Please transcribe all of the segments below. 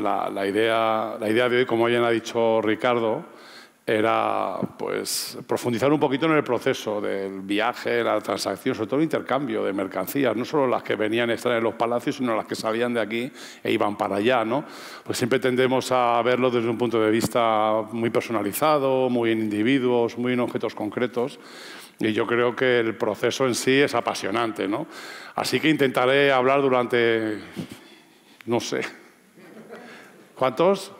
la, idea, la idea de hoy, como bien ha dicho Ricardo, era pues, profundizar un poquito en el proceso del viaje, la transacción, sobre todo el intercambio de mercancías, no solo las que venían a estar en los palacios, sino las que salían de aquí e iban para allá. ¿no? Pues siempre tendemos a verlo desde un punto de vista muy personalizado, muy en individuos, muy en objetos concretos. Y yo creo que el proceso en sí es apasionante. ¿no? Así que intentaré hablar durante, no sé, ¿Cuántos?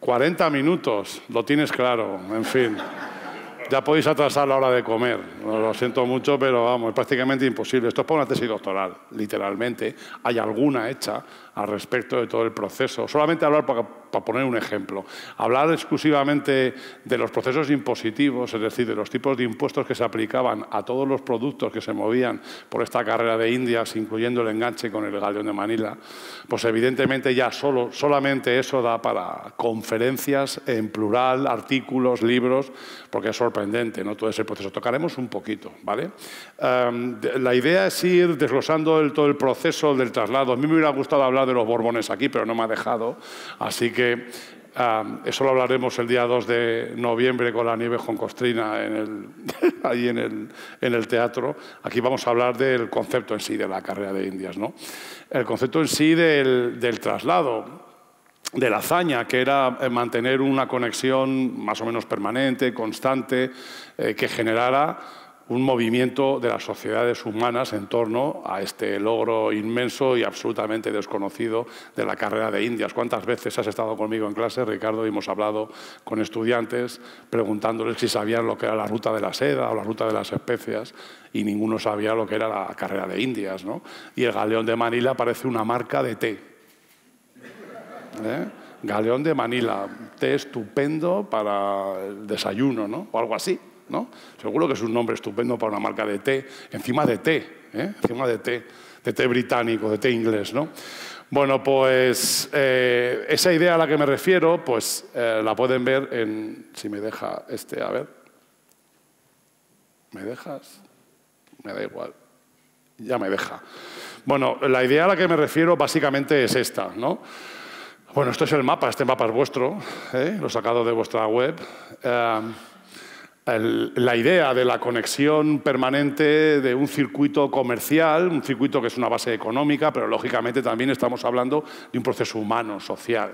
40 minutos, lo tienes claro, en fin. Ya podéis atrasar la hora de comer. Lo siento mucho, pero vamos, es prácticamente imposible. Esto es para una tesis doctoral, literalmente. Hay alguna hecha al respecto de todo el proceso. Solamente hablar para, poner un ejemplo. Hablar exclusivamente de los procesos impositivos, es decir, de los tipos de impuestos que se aplicaban a todos los productos que se movían por esta carrera de Indias, incluyendo el enganche con el galeón de Manila, pues evidentemente ya solo, solamente eso da para conferencias en plural, artículos, libros, porque es sorprendente ¿no? Todo ese proceso. Tocaremos un poquito, ¿vale? la idea es ir desglosando todo el proceso del traslado. A mí me hubiera gustado hablar de los Borbones aquí, pero no me ha dejado. Así que eso lo hablaremos el día 2 de noviembre con la nieve joncostrina en el, ahí en el, teatro. Aquí vamos a hablar del concepto en sí de la carrera de Indias, ¿no? El concepto en sí del traslado de la hazaña, que era eh, mantener una conexión más o menos permanente, constante, eh, que generara un movimiento de las sociedades humanas en torno a este logro inmenso y absolutamente desconocido de la carrera de Indias. ¿Cuántas veces has estado conmigo en clase, Ricardo, y hemos hablado con estudiantes preguntándoles si sabían lo que era la ruta de la seda o la ruta de las especias? Y ninguno sabía lo que era la carrera de Indias. ¿no? Y el galeón de Manila parece una marca de té ¿eh? Galeón de Manila, té estupendo para el desayuno, ¿no? O algo así, ¿no? Seguro que es un nombre estupendo para una marca de té, encima de té, ¿eh? encima de té, de té británico, de té inglés, ¿no? Bueno, pues eh, esa idea a la que me refiero, pues eh, la pueden ver en, si me deja este, a ver, ¿me dejas? Me da igual, ya me deja. Bueno, la idea a la que me refiero básicamente es esta, ¿no? Bueno, esto es el mapa, este mapa es vuestro, ¿eh? lo he sacado de vuestra web. Eh, la idea de la conexión permanente de un circuito comercial, un circuito que es una base económica, pero lógicamente también estamos hablando de un proceso humano, social.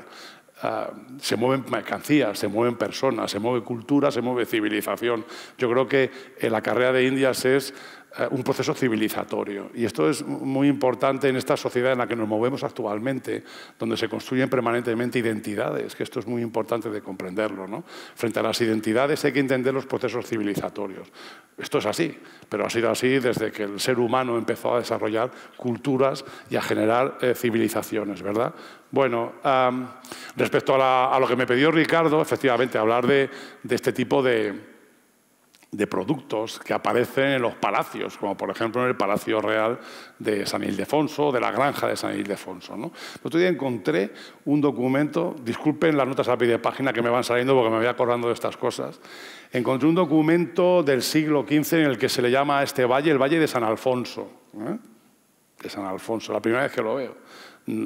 Eh, se mueven mercancías, se mueven personas, se mueve cultura, se mueve civilización. Yo creo que la carrera de Indias es eh, un proceso civilizatorio. Y esto es muy importante en esta sociedad en la que nos movemos actualmente, donde se construyen permanentemente identidades, que esto es muy importante de comprenderlo. ¿no? Frente a las identidades hay que entender los procesos civilizatorios. Esto es así, pero ha sido así desde que el ser humano empezó a desarrollar culturas y a generar eh, civilizaciones, ¿verdad? Bueno, respecto a, lo que me pidió Ricardo, efectivamente, hablar de este tipo de de productos que aparecen en los palacios, como por ejemplo en el Palacio Real de San Ildefonso, de la Granja de San Ildefonso. ¿no? El otro día encontré un documento, disculpen las notas a de página que me van saliendo porque me voy acordando de estas cosas, encontré un documento del siglo XV en el que se le llama a este valle el Valle de San Alfonso. ¿eh? De San Alfonso, la primera vez que lo veo.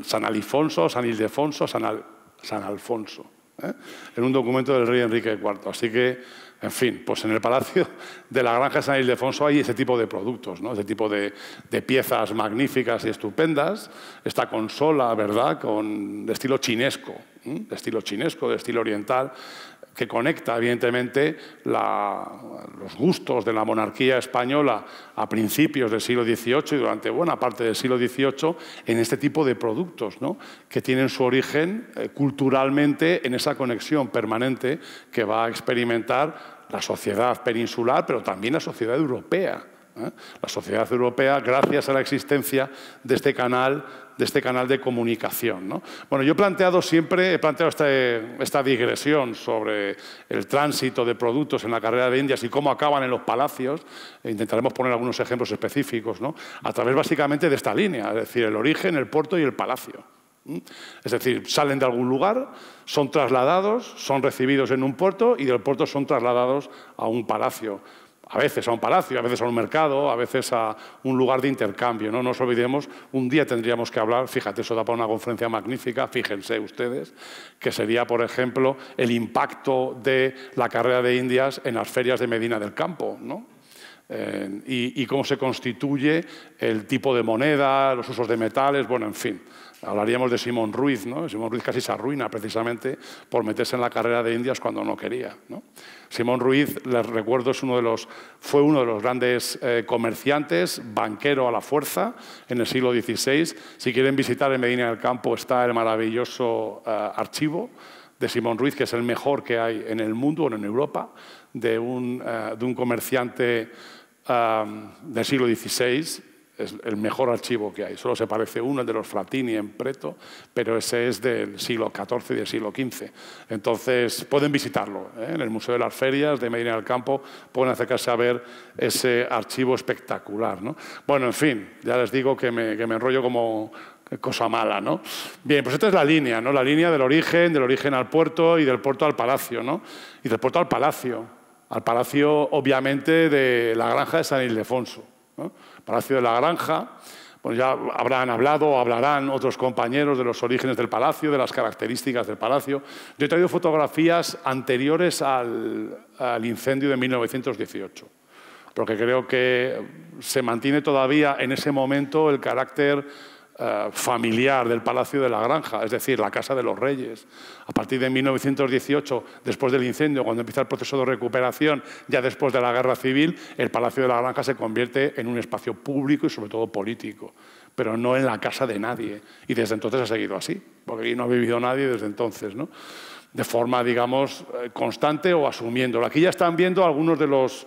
San Alifonso, San Ildefonso, San, San Alfonso. ¿eh? En un documento del rey Enrique IV. Así que en fin, pues en el Palacio de la Granja de San Ildefonso hay ese tipo de productos, ¿no? ese tipo de, piezas magníficas y estupendas. Esta consola, ¿verdad?, de estilo chinesco, de estilo chinesco, de estilo oriental, que conecta, evidentemente, los gustos de la monarquía española a principios del siglo XVIII y durante buena parte del siglo XVIII en este tipo de productos, ¿no? que tienen su origen eh, culturalmente en esa conexión permanente que va a experimentar la sociedad peninsular, pero también la sociedad europea. ¿eh? La sociedad europea, gracias a la existencia de este canal de, este canal de comunicación. Bueno, yo he planteado siempre, he planteado este, esta digresión sobre el tránsito de productos en la carrera de Indias y cómo acaban en los palacios. E intentaremos poner algunos ejemplos específicos, a través básicamente de esta línea, es decir, el origen, el puerto y el palacio. Es decir, salen de algún lugar, son trasladados, son recibidos en un puerto y del puerto son trasladados a un palacio. A veces a un palacio, a veces a un mercado, a veces a un lugar de intercambio. No nos olvidemos, un día tendríamos que hablar, fíjate, eso da para una conferencia magnífica, fíjense ustedes, que sería, por ejemplo, el impacto de la carrera de Indias en las ferias de Medina del Campo. Eh, y, y cómo se constituye el tipo de moneda, los usos de metales, bueno, en fin. Hablaríamos de Simón Ruiz, ¿no? Simón Ruiz casi se arruina precisamente por meterse en la carrera de Indias cuando no quería. Simón Ruiz, les recuerdo, es uno de los, fue uno de los grandes eh, comerciantes, banquero a la fuerza en el siglo XVI. Si quieren visitar en Medina del Campo está el maravilloso eh, archivo de Simón Ruiz, que es el mejor que hay en el mundo, o en Europa, de un, eh, de un comerciante del siglo XVI es el mejor archivo que hay. Solo se parece uno, el de los Fratini en Preto, pero ese es del siglo XIV y del siglo XV. Entonces, pueden visitarlo. ¿eh? En el Museo de las Ferias de Medina del Campo pueden acercarse a ver ese archivo espectacular. ¿no? Bueno, en fin, ya les digo que me, que me enrollo como, cosa mala, ¿no? Bien, pues esta es la línea, ¿no? La línea del origen, del origen al puerto y del puerto al palacio, ¿no? Y del puerto al palacio, al palacio obviamente de la granja de San Ildefonso, ¿no? Palacio de la Granja. Bueno, pues ya habrán hablado, hablarán otros compañeros de los orígenes del palacio, de las características del palacio. Yo he traído fotografías anteriores al, al incendio de 1918 porque creo que se mantiene todavía en ese momento el carácter eh, familiar del Palacio de la Granja, es decir, la Casa de los Reyes. A partir de 1918, después del incendio, cuando empieza el proceso de recuperación, ya después de la Guerra Civil, el Palacio de la Granja se convierte en un espacio público y sobre todo político, pero no en la casa de nadie. Y desde entonces ha seguido así, porque aquí no ha vivido nadie desde entonces. de forma, digamos, eh, constante o asumiéndolo. Aquí ya están viendo algunos de los,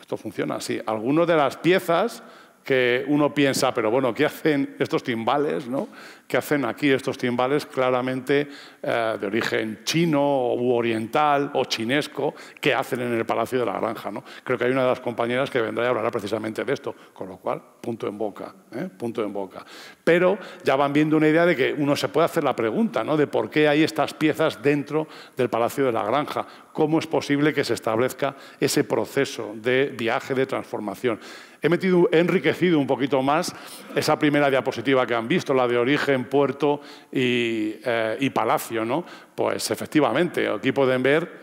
esto funciona así, algunos de las piezas que uno piensa, pero bueno, ¿qué hacen estos timbales? ¿no? ¿Qué hacen aquí estos timbales claramente eh, de origen chino u oriental o chinesco ¿Qué hacen en el Palacio de la Granja? ¿no? Creo que hay una de las compañeras que vendrá y hablará precisamente de esto, con lo cual, punto en boca, ¿eh? punto en boca. Pero ya van viendo una idea de que uno se puede hacer la pregunta ¿no? de por qué hay estas piezas dentro del Palacio de la Granja, cómo es posible que se establezca ese proceso de viaje, de transformación. He, metido, enriquecido un poquito más esa primera diapositiva que han visto, la de origen, puerto y, eh, palacio. ¿no? Pues efectivamente, aquí pueden ver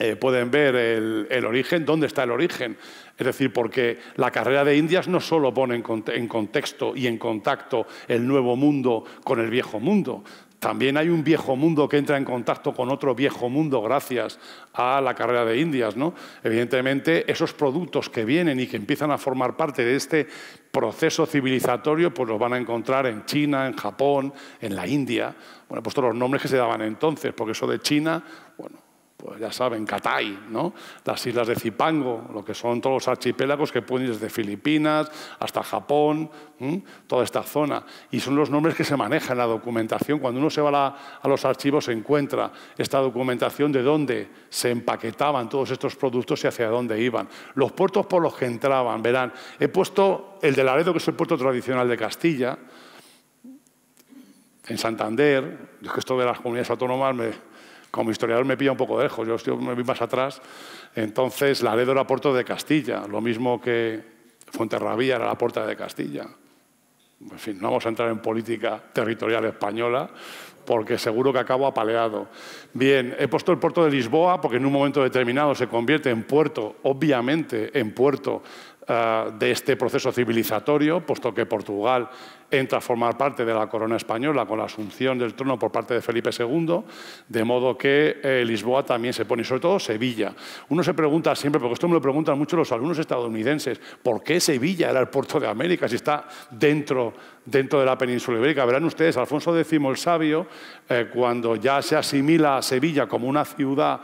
eh, pueden ver el, origen, dónde está el origen. Es decir, porque la carrera de Indias no solo pone en, contexto y en contacto el nuevo mundo con el viejo mundo, también hay un viejo mundo que entra en contacto con otro viejo mundo gracias a la carrera de Indias. ¿no? Evidentemente, esos productos que vienen y que empiezan a formar parte de este proceso civilizatorio, pues los van a encontrar en China, en Japón, en la India. Bueno, pues todos los nombres que se daban entonces, porque eso de China, bueno, pues ya saben, Catay, ¿no? las islas de Zipango, lo que son todos los archipiélagos que pueden ir desde Filipinas hasta Japón, toda esta zona. Y son los nombres que se manejan en la documentación. Cuando uno se va a, los archivos se encuentra esta documentación de dónde se empaquetaban todos estos productos y hacia dónde iban. Los puertos por los que entraban, verán, he puesto el de Laredo, que es el puerto tradicional de Castilla, en Santander, es que esto de las comunidades autónomas me, como historiador me pilla un poco de lejos, yo me vi más atrás. Entonces, Laredo era puerto de Castilla, lo mismo que Fuenterrabía era la puerta de Castilla. En fin, no vamos a entrar en política territorial española, porque seguro que acabo apaleado. Bien, he puesto el puerto de Lisboa porque en un momento determinado se convierte en puerto, obviamente en puerto eh, de este proceso civilizatorio, puesto que Portugal entra a formar parte de la corona española con la asunción del trono por parte de Felipe II, de modo que eh, Lisboa también se pone, sobre todo Sevilla. Uno se pregunta siempre, porque esto me lo preguntan mucho los alumnos estadounidenses, ¿por qué Sevilla era el puerto de América si está dentro, dentro de la península ibérica? Verán ustedes, Alfonso X el Sabio, eh, cuando ya se asimila a Sevilla como una ciudad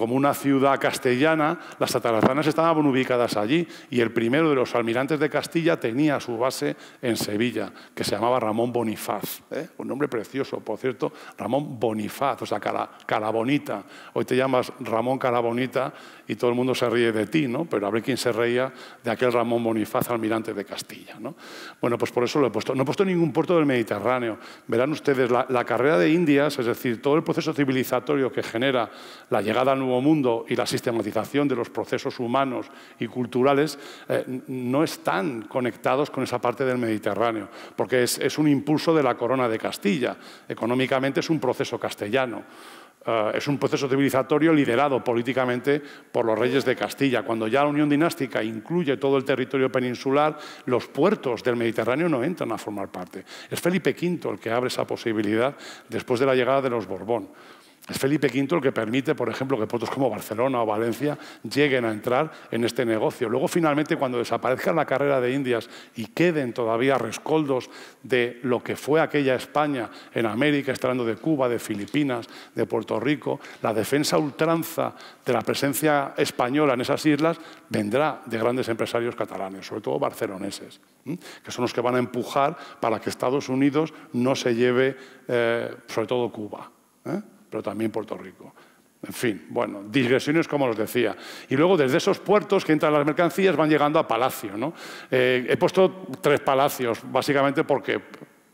como una ciudad castellana, las atalazanas estaban ubicadas allí y el primero de los almirantes de Castilla tenía su base en Sevilla, que se llamaba Ramón Bonifaz. ¿eh? Un nombre precioso, por cierto, Ramón Bonifaz, o sea, Calabonita. Hoy te llamas Ramón Calabonita y todo el mundo se ríe de ti, ¿no? Pero a quien se reía de aquel Ramón Bonifaz, almirante de Castilla, ¿no? Bueno, pues por eso lo he puesto. No he puesto ningún puerto del Mediterráneo. Verán ustedes, la, carrera de Indias, es decir, todo el proceso civilizatorio que genera la llegada a mundo y la sistematización de los procesos humanos y culturales eh, no están conectados con esa parte del Mediterráneo, porque es, un impulso de la corona de Castilla. Económicamente es un proceso castellano. Eh, es un proceso civilizatorio liderado políticamente por los reyes de Castilla. Cuando ya la unión dinástica incluye todo el territorio peninsular, los puertos del Mediterráneo no entran a formar parte. Es Felipe V el que abre esa posibilidad después de la llegada de los Borbón. Es Felipe V el que permite, por ejemplo, que puertos como Barcelona o Valencia lleguen a entrar en este negocio. Luego, finalmente, cuando desaparezca la carrera de Indias y queden todavía rescoldos de lo que fue aquella España en América, estando de Cuba, de Filipinas, de Puerto Rico, la defensa ultranza de la presencia española en esas islas vendrá de grandes empresarios catalanes, sobre todo barceloneses, que son los que van a empujar para que Estados Unidos no se lleve, eh, sobre todo Cuba. ¿eh? pero también Puerto Rico. En fin, bueno, digresiones como os decía. Y luego desde esos puertos que entran las mercancías van llegando a palacio. ¿no? Eh, he puesto tres palacios, básicamente porque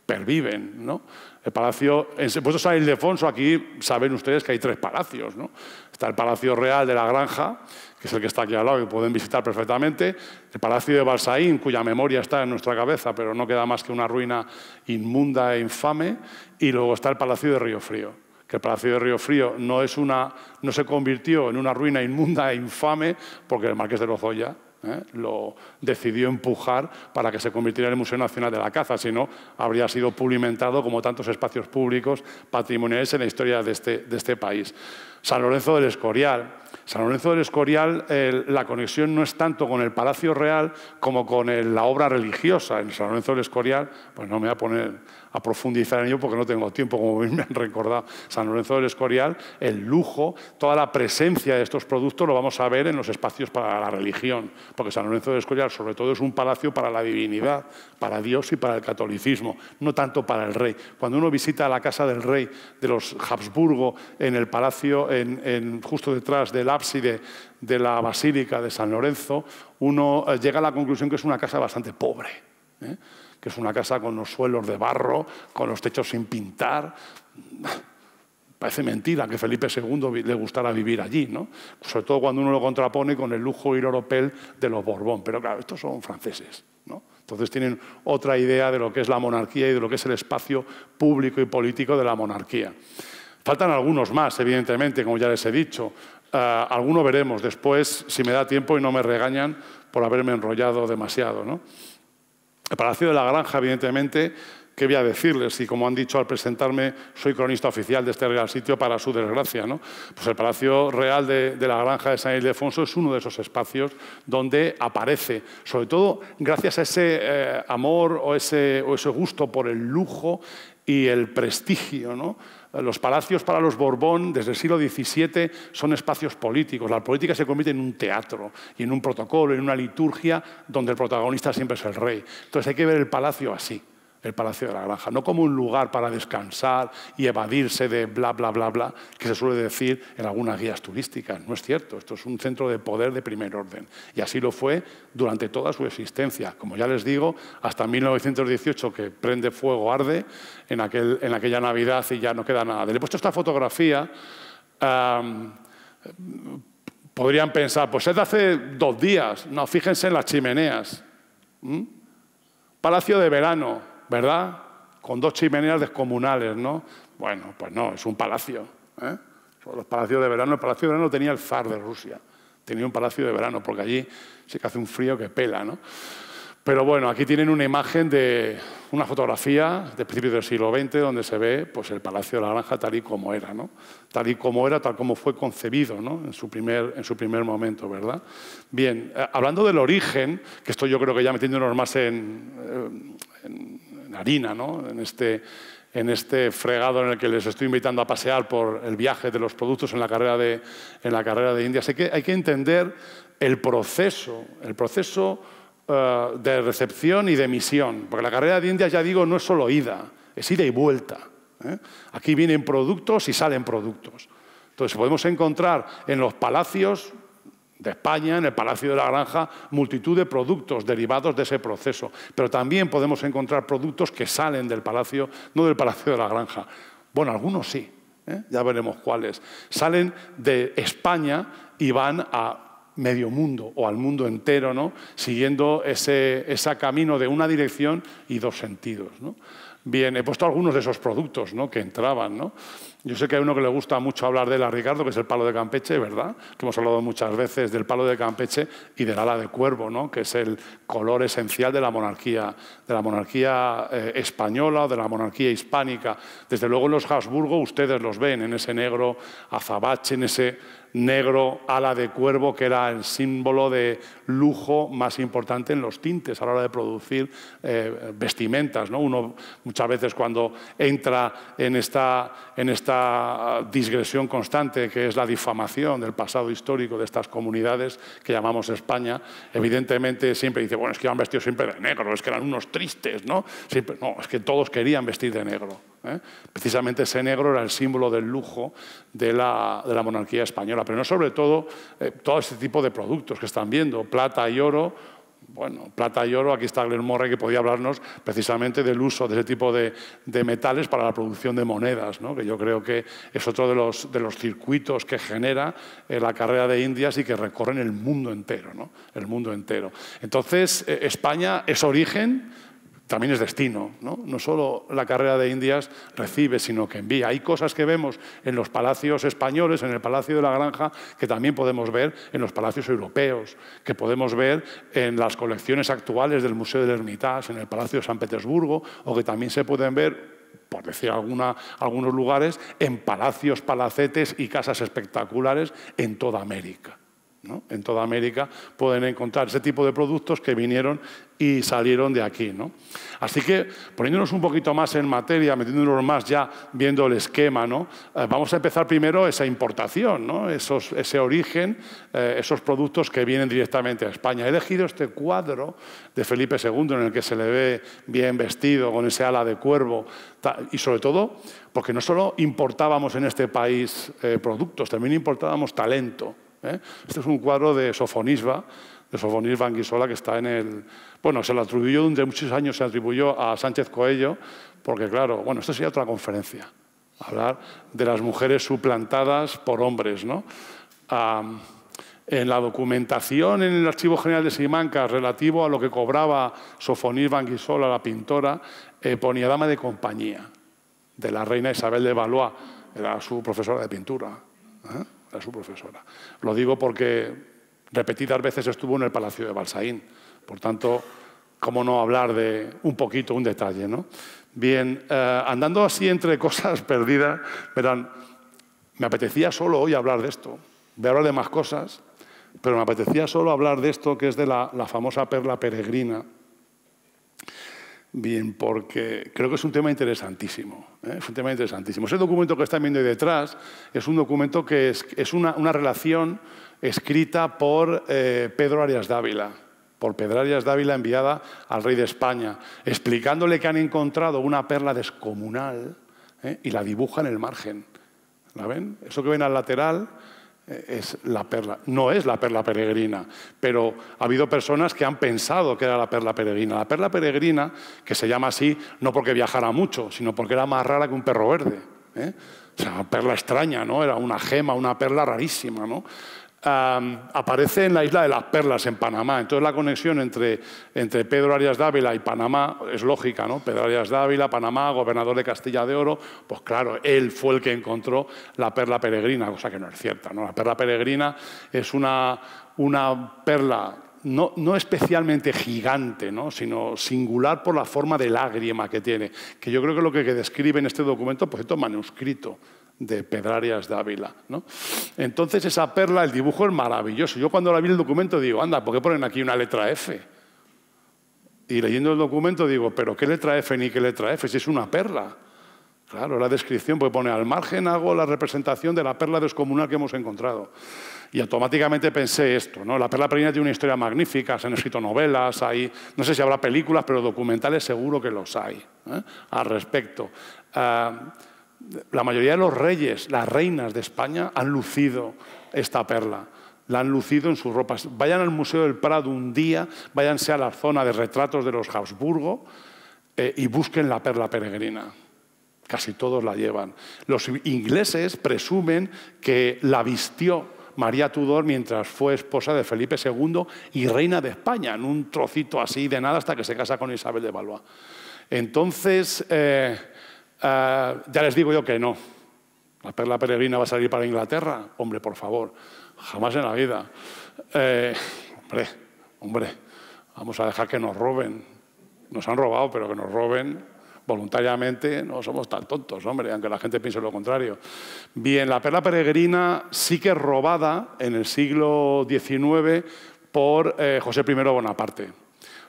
perviven. ¿no? El palacio, en puesto San Ildefonso, aquí saben ustedes que hay tres palacios. ¿no? Está el Palacio Real de la Granja, que es el que está aquí al lado, que pueden visitar perfectamente. El Palacio de Balsaín, cuya memoria está en nuestra cabeza, pero no queda más que una ruina inmunda e infame. Y luego está el Palacio de Río Frío que el Palacio de Río Frío no, es no se convirtió en una ruina inmunda e infame porque el Marqués de Lozoya ¿eh? lo decidió empujar para que se convirtiera en el Museo Nacional de la Caza, sino habría sido pulimentado como tantos espacios públicos patrimoniales en la historia de este, este país. San Lorenzo del Escorial. San Lorenzo del Escorial, la conexión no es tanto con el Palacio Real como con la obra religiosa. En San Lorenzo del Escorial, pues no me voy a poner a profundizar en ello porque no tengo tiempo, como me han recordado San Lorenzo del Escorial, el lujo, toda la presencia de estos productos lo vamos a ver en los espacios para la religión, porque San Lorenzo del Escorial sobre todo es un palacio para la divinidad, para Dios y para el catolicismo, no tanto para el rey. Cuando uno visita la casa del rey de los Habsburgo en el palacio, en, justo detrás del ábside de la Basílica de San Lorenzo, uno eh, llega a la conclusión que es una casa bastante pobre. ¿eh? que es una casa con los suelos de barro, con los techos sin pintar. Parece mentira que Felipe II le gustara vivir allí, ¿no? Sobre todo cuando uno lo contrapone con el lujo y el oropel de los Borbón. Pero claro, estos son franceses, ¿no? Entonces tienen otra idea de lo que es la monarquía y de lo que es el espacio público y político de la monarquía. Faltan algunos más, evidentemente, como ya les he dicho. Eh, algunos veremos después, si me da tiempo y no me regañan por haberme enrollado demasiado, ¿no? El Palacio de la Granja, evidentemente, ¿qué voy a decirles si, como han dicho al presentarme, soy cronista oficial de este real sitio para su desgracia? ¿no? Pues el Palacio Real de, la Granja de San Ildefonso es uno de esos espacios donde aparece, sobre todo gracias a ese eh, amor o ese, o ese gusto por el lujo y el prestigio, ¿no? Los palacios para los Borbón desde el siglo XVII son espacios políticos. La política se convierte en un teatro y en un protocolo, en una liturgia donde el protagonista siempre es el rey. Entonces hay que ver el palacio así el Palacio de la Granja, no como un lugar para descansar y evadirse de bla, bla, bla, bla, que se suele decir en algunas guías turísticas. No es cierto, esto es un centro de poder de primer orden. Y así lo fue durante toda su existencia. Como ya les digo, hasta 1918 que prende fuego, arde, en, aquella Navidad y ya no queda nada. Le he puesto esta fotografía. podrían pensar, pues es de hace dos días. No, fíjense en las chimeneas. ¿Mm? Palacio de verano, ¿verdad? Con dos chimeneas descomunales, ¿no? Bueno, pues no, es un palacio. ¿eh? Los palacios de verano, el palacio de verano tenía el far de Rusia, tenía un palacio de verano, porque allí sí que hace un frío que pela, ¿no? Pero bueno, aquí tienen una imagen de una fotografía de principios del siglo XX donde se ve pues, el Palacio de la Granja tal y como era, ¿no? Tal y como era, tal como fue concebido ¿no? en, su primer, en su primer momento, ¿verdad? Bien, eh, hablando del origen, que esto yo creo que ya metiéndonos más en eh, harina, ¿no? en, este, en este fregado en el que les estoy invitando a pasear por el viaje de los productos en la carrera de, en la carrera de India. Así que hay que entender el proceso, el proceso eh, de recepción y de emisión, porque la carrera de India, ya digo, no es solo ida, es ida y vuelta. ¿eh? Aquí vienen productos y salen productos. Entonces podemos encontrar en los palacios de España, en el Palacio de la Granja, multitud de productos derivados de ese proceso. Pero también podemos encontrar productos que salen del Palacio, no del Palacio de la Granja. Bueno, algunos sí, ¿eh? ya veremos cuáles. Salen de España y van a medio mundo o al mundo entero, ¿no? siguiendo ese, camino de una dirección y dos sentidos. Bien, he puesto algunos de esos productos ¿no? que entraban. ¿no? Yo sé que hay uno que le gusta mucho hablar de él Ricardo, que es el palo de Campeche, ¿verdad? Que hemos hablado muchas veces del palo de Campeche y del ala de cuervo, ¿no? Que es el color esencial de la monarquía, de la monarquía eh, española o de la monarquía hispánica. Desde luego en los Habsburgo ustedes los ven en ese negro azabache, en ese negro, ala de cuervo, que era el símbolo de lujo más importante en los tintes a la hora de producir eh, vestimentas. Uno muchas veces cuando entra en esta, en constante que es la difamación del pasado histórico de estas comunidades que llamamos España, evidentemente siempre dice, bueno, es que iban vestidos siempre de negro, es que eran unos tristes, ¿no? no, es que todos querían vestir de negro. ¿eh? Precisamente ese negro era el símbolo del lujo de la, monarquía española, pero no sobre todo eh, todo este tipo de productos que están viendo, plata y oro. Bueno, plata y oro, aquí está morre que podía hablarnos precisamente del uso de ese tipo de, metales para la producción de monedas, que yo creo que es otro de los, circuitos que genera eh, la carrera de Indias y que recorren el mundo entero. El mundo entero. Entonces, España es origen, también es destino. ¿no? no solo la carrera de Indias recibe, sino que envía. Hay cosas que vemos en los palacios españoles, en el Palacio de la Granja, que también podemos ver en los palacios europeos, que podemos ver en las colecciones actuales del Museo de del Hermitage, en el Palacio de San Petersburgo, o que también se pueden ver por decir algunos lugares, en palacios, palacetes y casas espectaculares en toda América. En toda América pueden encontrar ese tipo de productos que vinieron y salieron de aquí. Así que poniéndonos un poquito más en materia, metiéndonos más ya viendo el esquema, ¿no? Eh, vamos a empezar primero esa importación, ¿no? ese origen, eh, esos productos que vienen directamente a España. He elegido este cuadro de Felipe II en el que se le ve bien vestido con ese ala de cuervo y sobre todo porque no solo importábamos en este país eh, productos, también importábamos talento. Este es un cuadro de Sofonisba, de Sofonisba Anguisola, que está en el... Bueno, se lo atribuyó durante muchos años, se atribuyó a Sánchez Coello, porque claro, bueno, esto sería otra conferencia, hablar de las mujeres suplantadas por hombres, ¿no? en la documentación en el Archivo General de Simancas relativo a lo que cobraba Sofonisba Anguissola, la pintora, eh, ponía dama de compañía de la reina Isabel de Valois, era su profesora de pintura. ¿eh? su profesora. Lo digo porque repetidas veces estuvo en el Palacio de Balsaín, por tanto, cómo no hablar de un poquito, un detalle, ¿no? Bien, eh, andando así entre cosas perdidas, verán, me apetecía solo hoy hablar de esto, voy a hablar de más cosas, pero me apetecía solo hablar de esto que es de la famosa perla peregrina, Bien, porque creo que es un tema interesantísimo. ¿eh? Es un tema interesantísimo. Ese documento que están viendo ahí detrás es un documento que es, una, relación escrita por eh, Pedro Arias Dávila por Pedro Arias Dávila enviada al rey de España, explicándole que han encontrado una perla descomunal ¿eh? y la dibuja en el margen. ¿La ven? Eso que ven al lateral eh, perla. No es la perla peregrina, pero ha habido personas que han pensado que era la perla peregrina. La perla peregrina, que se llama así, no porque viajara mucho, sino porque era más rara que un perro verde. ¿eh? O sea, una perla extraña, ¿no? Era una gema, una perla rarísima, ¿no? aparece en la isla de las Perlas, en Panamá. Entonces la conexión entre, Pedro Arias Dávila y Panamá es lógica, ¿no? Pedro Arias Dávila, Panamá, gobernador de Castilla de Oro, pues claro, él fue el que encontró la perla peregrina, cosa que no es cierta, ¿no? La perla peregrina es una, perla no, especialmente gigante, ¿no? sino singular por la forma de lágrima que tiene, que yo creo que lo que describe en este documento, pues, manuscrito, de Pedrarias de Ávila. Entonces esa perla, el dibujo es maravilloso. Yo cuando la vi el documento digo, anda, ¿por qué ponen aquí una letra F? Y leyendo el documento digo, pero ¿qué letra F ni qué letra F? Si es una perla. Claro, la descripción, pues pone al margen hago la representación de la perla descomunal que hemos encontrado. Y automáticamente pensé esto, ¿no? La perla perina tiene una historia magnífica, se han escrito novelas, hay, no sé si habrá películas, pero documentales seguro que los hay ¿eh? al respecto. Ah, la mayoría de los reyes, las reinas de España han lucido esta perla la han lucido en sus ropas. Vayan al Museo del Prado un día, váyanse a la zona de retratos de los Habsburgo eh, y busquen la perla peregrina. Casi todos la llevan. Los ingleses presumen que la vistió María Tudor mientras fue esposa de Felipe II y reina de España, en un trocito así de nada hasta que se casa con Isabel de Valois. Entonces, eh, Ah, ya les digo yo que no. La perla peregrina va a salir para Inglaterra. Hombre, por favor, jamás en la vida. Eh, hombre, hombre, vamos a dejar que nos roben. Nos han robado, pero que nos roben voluntariamente, no somos tan tontos, hombre, aunque la gente piense lo contrario. Bien, la perla peregrina sí que es robada en el siglo XIX por eh, José I Bonaparte.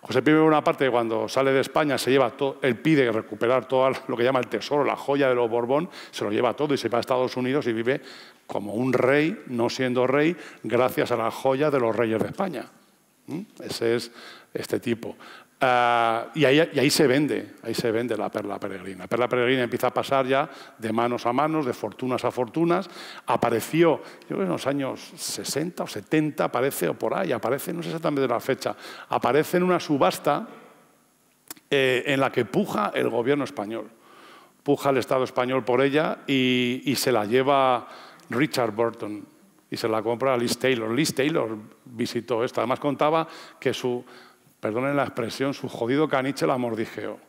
José vive una parte, cuando sale de España, se lleva todo, él pide recuperar todo lo que llama el tesoro, la joya de los Borbón, se lo lleva todo y se va a Estados Unidos y vive como un rey, no siendo rey, gracias a la joya de los reyes de España. ¿Mm? Ese es este tipo. Ah, y, ahí, se vende, ahí se vende la perla peregrina. La perla peregrina empieza a pasar ya de manos a manos, de fortunas a fortunas. Apareció, yo creo que en los años 60 o 70, aparece, o por ahí, aparece, no sé exactamente la fecha, aparece en una subasta eh, en la que puja el gobierno español. Puja el Estado español por ella y, se la lleva Richard Burton, y se la compra a Liz Taylor. Liz Taylor visitó esta. Además contaba que su, perdonen la expresión, su jodido caniche la mordijeó.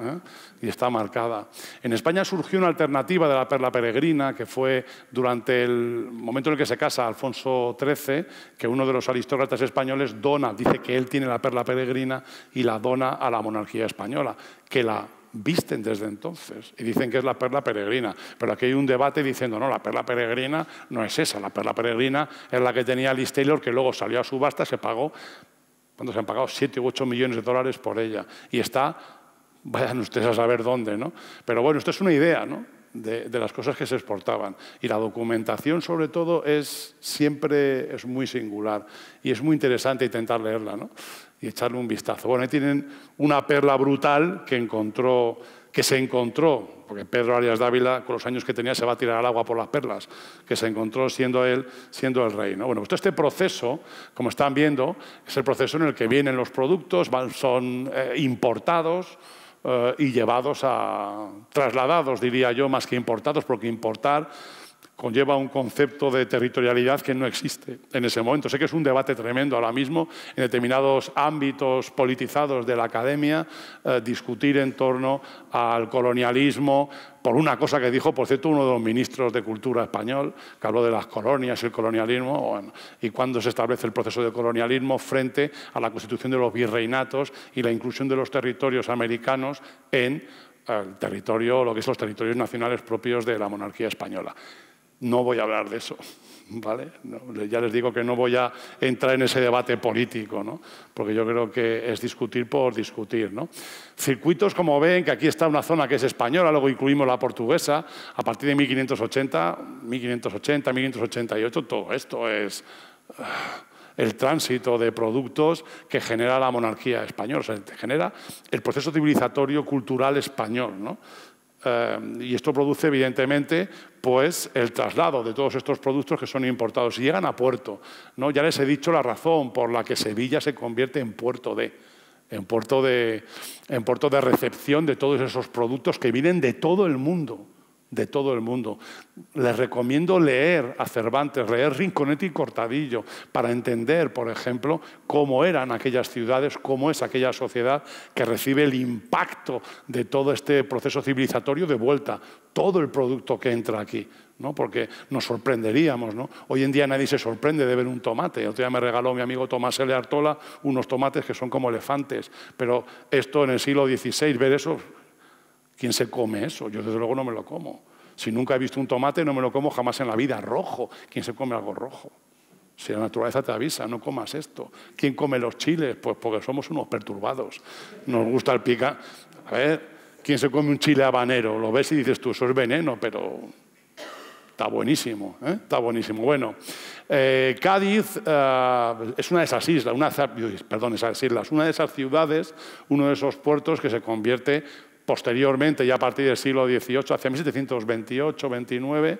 ¿eh? Y está marcada. En España surgió una alternativa de la perla peregrina, que fue durante el momento en el que se casa Alfonso XIII, que uno de los aristócratas españoles dona, dice que él tiene la perla peregrina y la dona a la monarquía española, que la visten desde entonces y dicen que es la perla peregrina. Pero aquí hay un debate diciendo, no, la perla peregrina no es esa, la perla peregrina es la que tenía Alice Taylor, que luego salió a subasta, se pagó cuando se han pagado 7 u 8 millones de dólares por ella. Y está, vayan ustedes a saber dónde, ¿no? Pero bueno, esto es una idea, ¿no? De, las cosas que se exportaban. Y la documentación, sobre todo, es siempre es muy singular y es muy interesante intentar leerla ¿no? y echarle un vistazo. Bueno, ahí tienen una perla brutal que encontró que se encontró, porque Pedro Arias Dávila, con los años que tenía, se va a tirar al agua por las perlas, que se encontró siendo él, siendo el rey. Bueno, pues este proceso, como están viendo, es el proceso en el que vienen los productos, son eh, importados eh, y llevados a, trasladados, diría yo, más que importados, porque importar conlleva un concepto de territorialidad que no existe en ese momento. Sé que es un debate tremendo ahora mismo en determinados ámbitos politizados de la academia eh, discutir en torno al colonialismo por una cosa que dijo, por cierto, uno de los ministros de Cultura español, que habló de las colonias, y el colonialismo, y cuándo se establece el proceso de colonialismo frente a la constitución de los virreinatos y la inclusión de los territorios americanos en eh, el territorio, lo que son los territorios nacionales propios de la monarquía española. No voy a hablar de eso, ¿vale? ya les digo que no voy a entrar en ese debate político, ¿no? Porque yo creo que es discutir por discutir, ¿no? Circuitos, como ven, que aquí está una zona que es española, luego incluimos la portuguesa, a partir de 1580, 1580, 1588, todo esto es ah, el tránsito de productos que genera la monarquía española, o sea, genera el proceso civilizatorio cultural español, ¿no? y esto produce, evidentemente, pues el traslado de todos estos productos que son importados y llegan a puerto. ¿no? Ya les he dicho la razón por la que Sevilla se convierte en puerto de, en puerto de, en puerto de recepción de todos esos productos que vienen de todo el mundo de todo el mundo. Les recomiendo leer a Cervantes, leer Rinconete y Cortadillo, para entender, por ejemplo, cómo eran aquellas ciudades, cómo es aquella sociedad que recibe el impacto de todo este proceso civilizatorio de vuelta, todo el producto que entra aquí. ¿no? porque nos sorprenderíamos. Hoy en día nadie se sorprende de ver un tomate. El otro día me regaló mi amigo Tomás L. Artola unos tomates que son como elefantes, pero esto en el siglo XVI, ver eso ¿Quién se come eso? Yo desde luego no me lo como. Si nunca he visto un tomate, no me lo como jamás en la vida. Rojo. ¿Quién se come algo rojo? Si la naturaleza te avisa, no comas esto. ¿Quién come los chiles? Pues porque somos unos perturbados. Nos gusta el pica. A ver, ¿quién se come un chile habanero? Lo ves y dices tú, eso es veneno, pero está buenísimo. ¿eh? Está buenísimo. Bueno, eh, Cádiz eh, es una de esas islas, una, perdón, esas islas, una de esas ciudades, uno de esos puertos que se convierte Posteriormente, ya a partir del siglo XVIII, hacia 1728-29,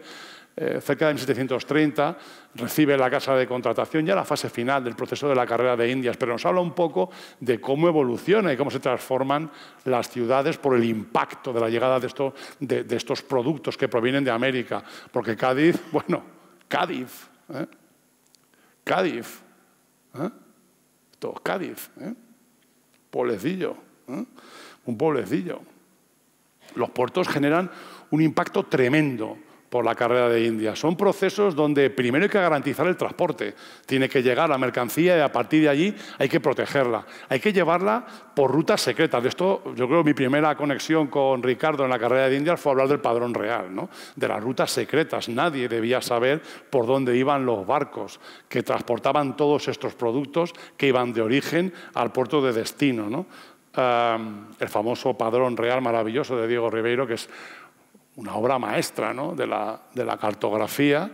eh, cerca de 1730, recibe la casa de contratación, ya la fase final del proceso de la carrera de Indias, pero nos habla un poco de cómo evoluciona y cómo se transforman las ciudades por el impacto de la llegada de, estos productos que provienen de América. Porque Cádiz, bueno, Cádiz, Cádiz, ¿eh? Cádiz, ¿eh? ¿eh? pueblecillo, un pueblecillo los puertos generan un impacto tremendo por la carrera de India. Son procesos donde primero hay que garantizar el transporte. Tiene que llegar la mercancía y a partir de allí hay que protegerla. Hay que llevarla por rutas secretas. De esto, yo creo que mi primera conexión con Ricardo en la carrera de India fue hablar del padrón real, ¿no? de las rutas secretas. Nadie debía saber por dónde iban los barcos que transportaban todos estos productos que iban de origen al puerto de destino el famoso Padrón Real Maravilloso de Diego Ribeiro, que es una obra maestra de, la, cartografía.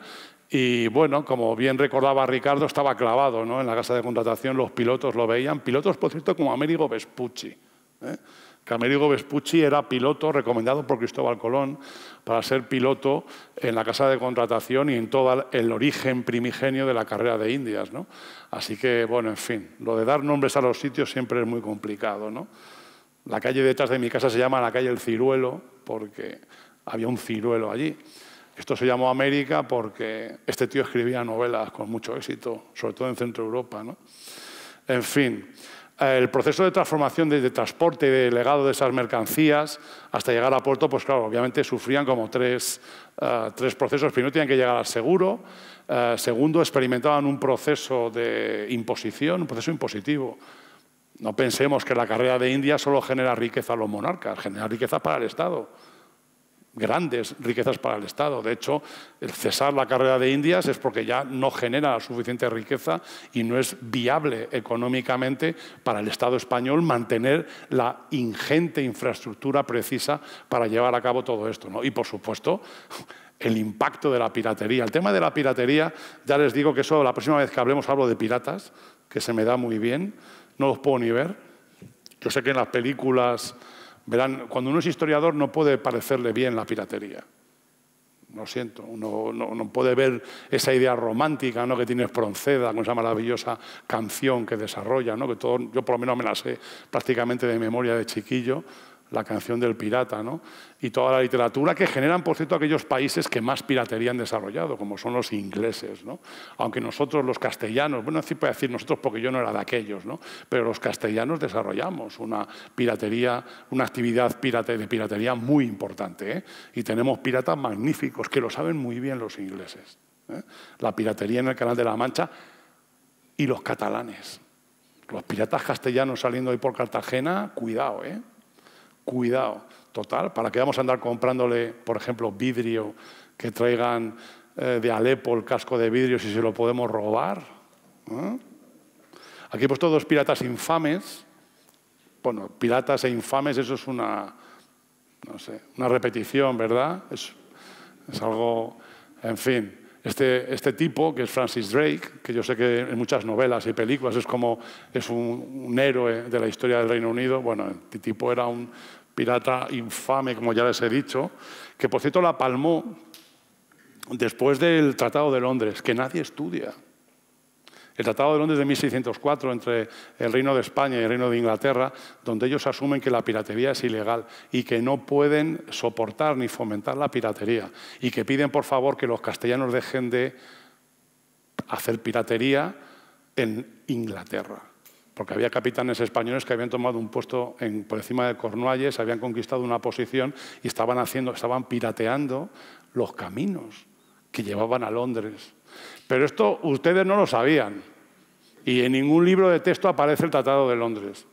Y bueno, como bien recordaba Ricardo, estaba clavado ¿no? en la casa de contratación, los pilotos lo veían, pilotos, por cierto, como Américo Vespucci. ¿eh? Camerigo Vespucci era piloto recomendado por Cristóbal Colón para ser piloto en la casa de contratación y en todo el origen primigenio de la carrera de Indias. ¿no? Así que, bueno, en fin, lo de dar nombres a los sitios siempre es muy complicado. ¿no? La calle detrás de mi casa se llama la calle El Ciruelo porque había un ciruelo allí. Esto se llamó América porque este tío escribía novelas con mucho éxito, sobre todo en Centro Europa. ¿no? En fin, el proceso de transformación desde transporte de legado de esas mercancías hasta llegar a puerto, pues claro, obviamente sufrían como tres, eh, procesos. Primero, tenían que llegar al seguro. Eh, segundo, experimentaban un proceso de imposición, un proceso impositivo. No pensemos que la carrera de India solo genera riqueza a los monarcas, genera riqueza para el Estado grandes riquezas para el Estado. De hecho, el cesar la carrera de Indias es porque ya no genera suficiente riqueza y no es viable económicamente para el Estado español mantener la ingente infraestructura precisa para llevar a cabo todo esto. Y, por supuesto, el impacto de la piratería. El tema de la piratería, ya les digo que eso la próxima vez que hablemos hablo de piratas, que se me da muy bien, no los puedo ni ver. Yo sé que en las películas Verán, cuando uno es historiador no puede parecerle bien la piratería. Lo siento, uno no, puede ver esa idea romántica ¿no? que tiene Espronceda con esa maravillosa canción que desarrolla, ¿no? que yo por lo menos me la sé prácticamente de memoria de chiquillo, la canción del pirata, ¿no? y toda la literatura que generan, por cierto, aquellos países que más piratería han desarrollado, como son los ingleses. ¿no? Aunque nosotros, los castellanos, bueno, así puede decir nosotros porque yo no era de aquellos, ¿no? pero los castellanos desarrollamos una piratería, una actividad de piratería muy importante. ¿eh? Y tenemos piratas magníficos que lo saben muy bien los ingleses. ¿eh? La piratería en el Canal de la Mancha y los catalanes. Los piratas castellanos saliendo ahí por Cartagena, cuidado, ¿eh? cuidado total. ¿Para que vamos a andar comprándole, por ejemplo, vidrio que traigan eh, de Alepo el casco de vidrio si se lo podemos robar? ¿Eh? Aquí he puesto dos piratas infames. Bueno, piratas e infames, eso es una, no sé, una repetición, ¿verdad? es algo, en fin. Este, este, tipo, que es Francis Drake, que yo sé que en muchas novelas y películas es como es un, un héroe de la historia del Reino Unido, bueno, este tipo era un pirata infame, como ya les he dicho, que por cierto la palmó después del Tratado de Londres, que nadie estudia. El Tratado de Londres de 1604 entre el Reino de España y el Reino de Inglaterra, donde ellos asumen que la piratería es ilegal y que no pueden soportar ni fomentar la piratería y que piden por favor que los castellanos dejen de hacer piratería en Inglaterra porque había capitanes españoles que habían tomado un puesto en, por encima de Cornualles, habían conquistado una posición y estaban, haciendo, estaban pirateando los caminos que llevaban a Londres. Pero esto ustedes no lo sabían. Y en ningún libro de texto aparece el Tratado de Londres.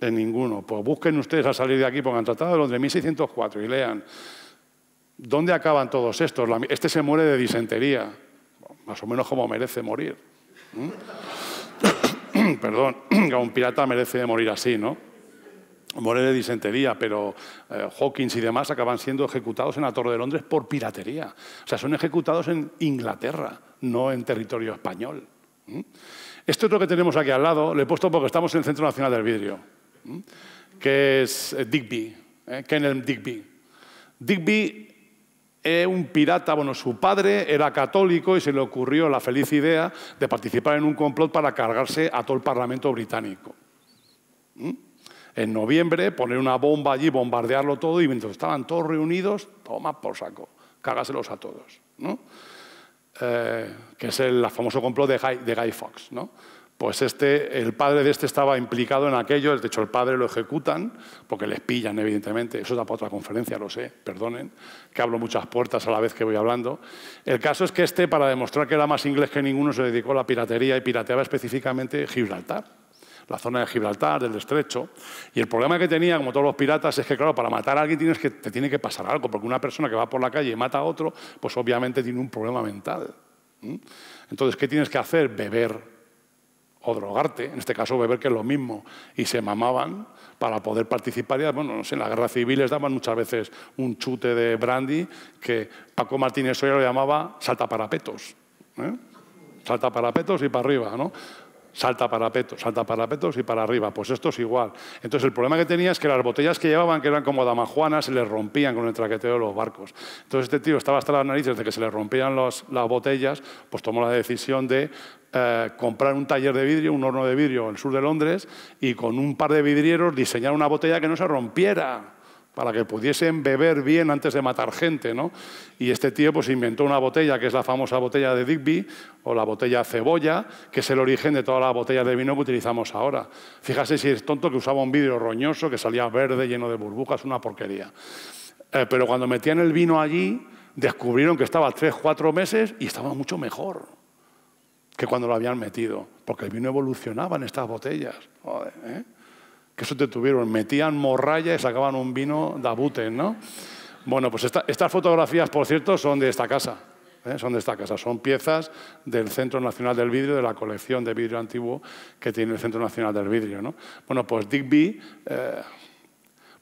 En ninguno. Pues busquen ustedes a salir de aquí, pongan Tratado de Londres 1604 y lean. ¿Dónde acaban todos estos? Este se muere de disentería, más o menos como merece morir. Perdón, un pirata merece morir así, ¿no? Muere de disentería, pero eh, Hawkins y demás acaban siendo ejecutados en la Torre de Londres por piratería. O sea, son ejecutados en Inglaterra, no en territorio español. ¿Mm? Esto otro que tenemos aquí al lado, lo he puesto porque estamos en el Centro Nacional del Vidrio, ¿Mm? que es eh, Digby, ¿eh? en el Digby. Digby es eh, un pirata, bueno, su padre era católico y se le ocurrió la feliz idea de participar en un complot para cargarse a todo el Parlamento británico. ¿Mm? En noviembre, poner una bomba allí, bombardearlo todo y mientras estaban todos reunidos, toma por saco, cágaselos a todos. Eh, que es el famoso complot de Guy, de Fox. Pues este, el padre de este estaba implicado en aquello, de hecho el padre lo ejecutan, porque les pillan evidentemente, eso da para otra conferencia, lo sé, perdonen, que hablo muchas puertas a la vez que voy hablando. El caso es que este, para demostrar que era más inglés que ninguno, se dedicó a la piratería y pirateaba específicamente Gibraltar la zona de Gibraltar, del estrecho. Y el problema que tenía, como todos los piratas, es que, claro, para matar a alguien tienes que, te tiene que pasar algo, porque una persona que va por la calle y mata a otro, pues obviamente tiene un problema mental. Entonces, ¿qué tienes que hacer? Beber o drogarte, en este caso beber que es lo mismo, y se mamaban para poder participar. Y, bueno, no sé, en la guerra civil les daban muchas veces un chute de brandy que Paco Martínez Soria lo llamaba salta parapetos. ¿eh? Salta parapetos y para arriba, ¿no? salta parapetos, salta parapetos y para arriba. Pues esto es igual. Entonces el problema que tenía es que las botellas que llevaban, que eran como damajuanas, se les rompían con el traqueteo de los barcos. Entonces este tío estaba hasta las narices de que se le rompían las botellas, pues tomó la decisión de eh, comprar un taller de vidrio, un horno de vidrio en el sur de Londres, y con un par de vidrieros diseñar una botella que no se rompiera para que pudiesen beber bien antes de matar gente, ¿no? Y este tío pues inventó una botella que es la famosa botella de Digby o la botella cebolla, que es el origen de todas las botellas de vino que utilizamos ahora. Fíjase si es tonto que usaba un vidrio roñoso que salía verde, lleno de burbujas, una porquería. Eh, pero cuando metían el vino allí, descubrieron que estaba tres, cuatro meses y estaba mucho mejor que cuando lo habían metido, porque el vino evolucionaba en estas botellas. Joder, ¿eh? que eso te tuvieron, metían morralla y sacaban un vino de buten, ¿no? Bueno, pues estas fotografías, por cierto, son de esta casa. ¿eh? Son de esta casa. Son piezas del Centro Nacional del Vidrio, de la colección de vidrio antiguo que tiene el Centro Nacional del Vidrio. Bueno, pues Digby, eh,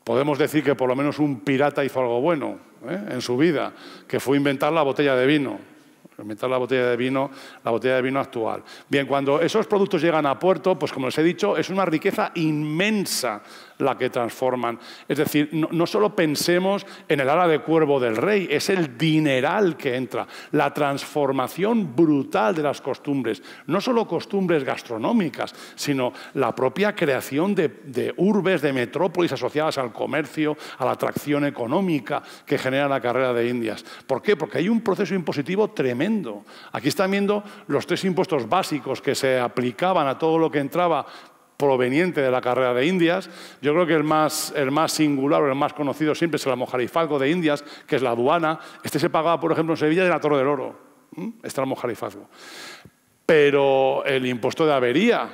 podemos decir que por lo menos un pirata hizo algo bueno ¿eh? en su vida, que fue inventar la botella de vino. Aumentar la botella de vino, la botella de vino actual. Bien, cuando esos productos llegan a puerto, pues como les he dicho, es una riqueza inmensa la que transforman. Es decir, no, solo pensemos en el ala de cuervo del rey, es el dineral que entra, la transformación brutal de las costumbres, no solo costumbres gastronómicas, sino la propia creación de, de urbes, de metrópolis asociadas al comercio, a la atracción económica que genera la carrera de Indias. ¿Por qué? Porque hay un proceso impositivo tremendo. Aquí están viendo los tres impuestos básicos que se aplicaban a todo lo que entraba proveniente de la carrera de Indias. Yo creo que el más, el más singular o el más conocido siempre es el mojarifalgo de Indias, que es la aduana. Este se pagaba, por ejemplo, en Sevilla de la Torre del Oro. Este Almojarifazgo. Pero el impuesto de avería.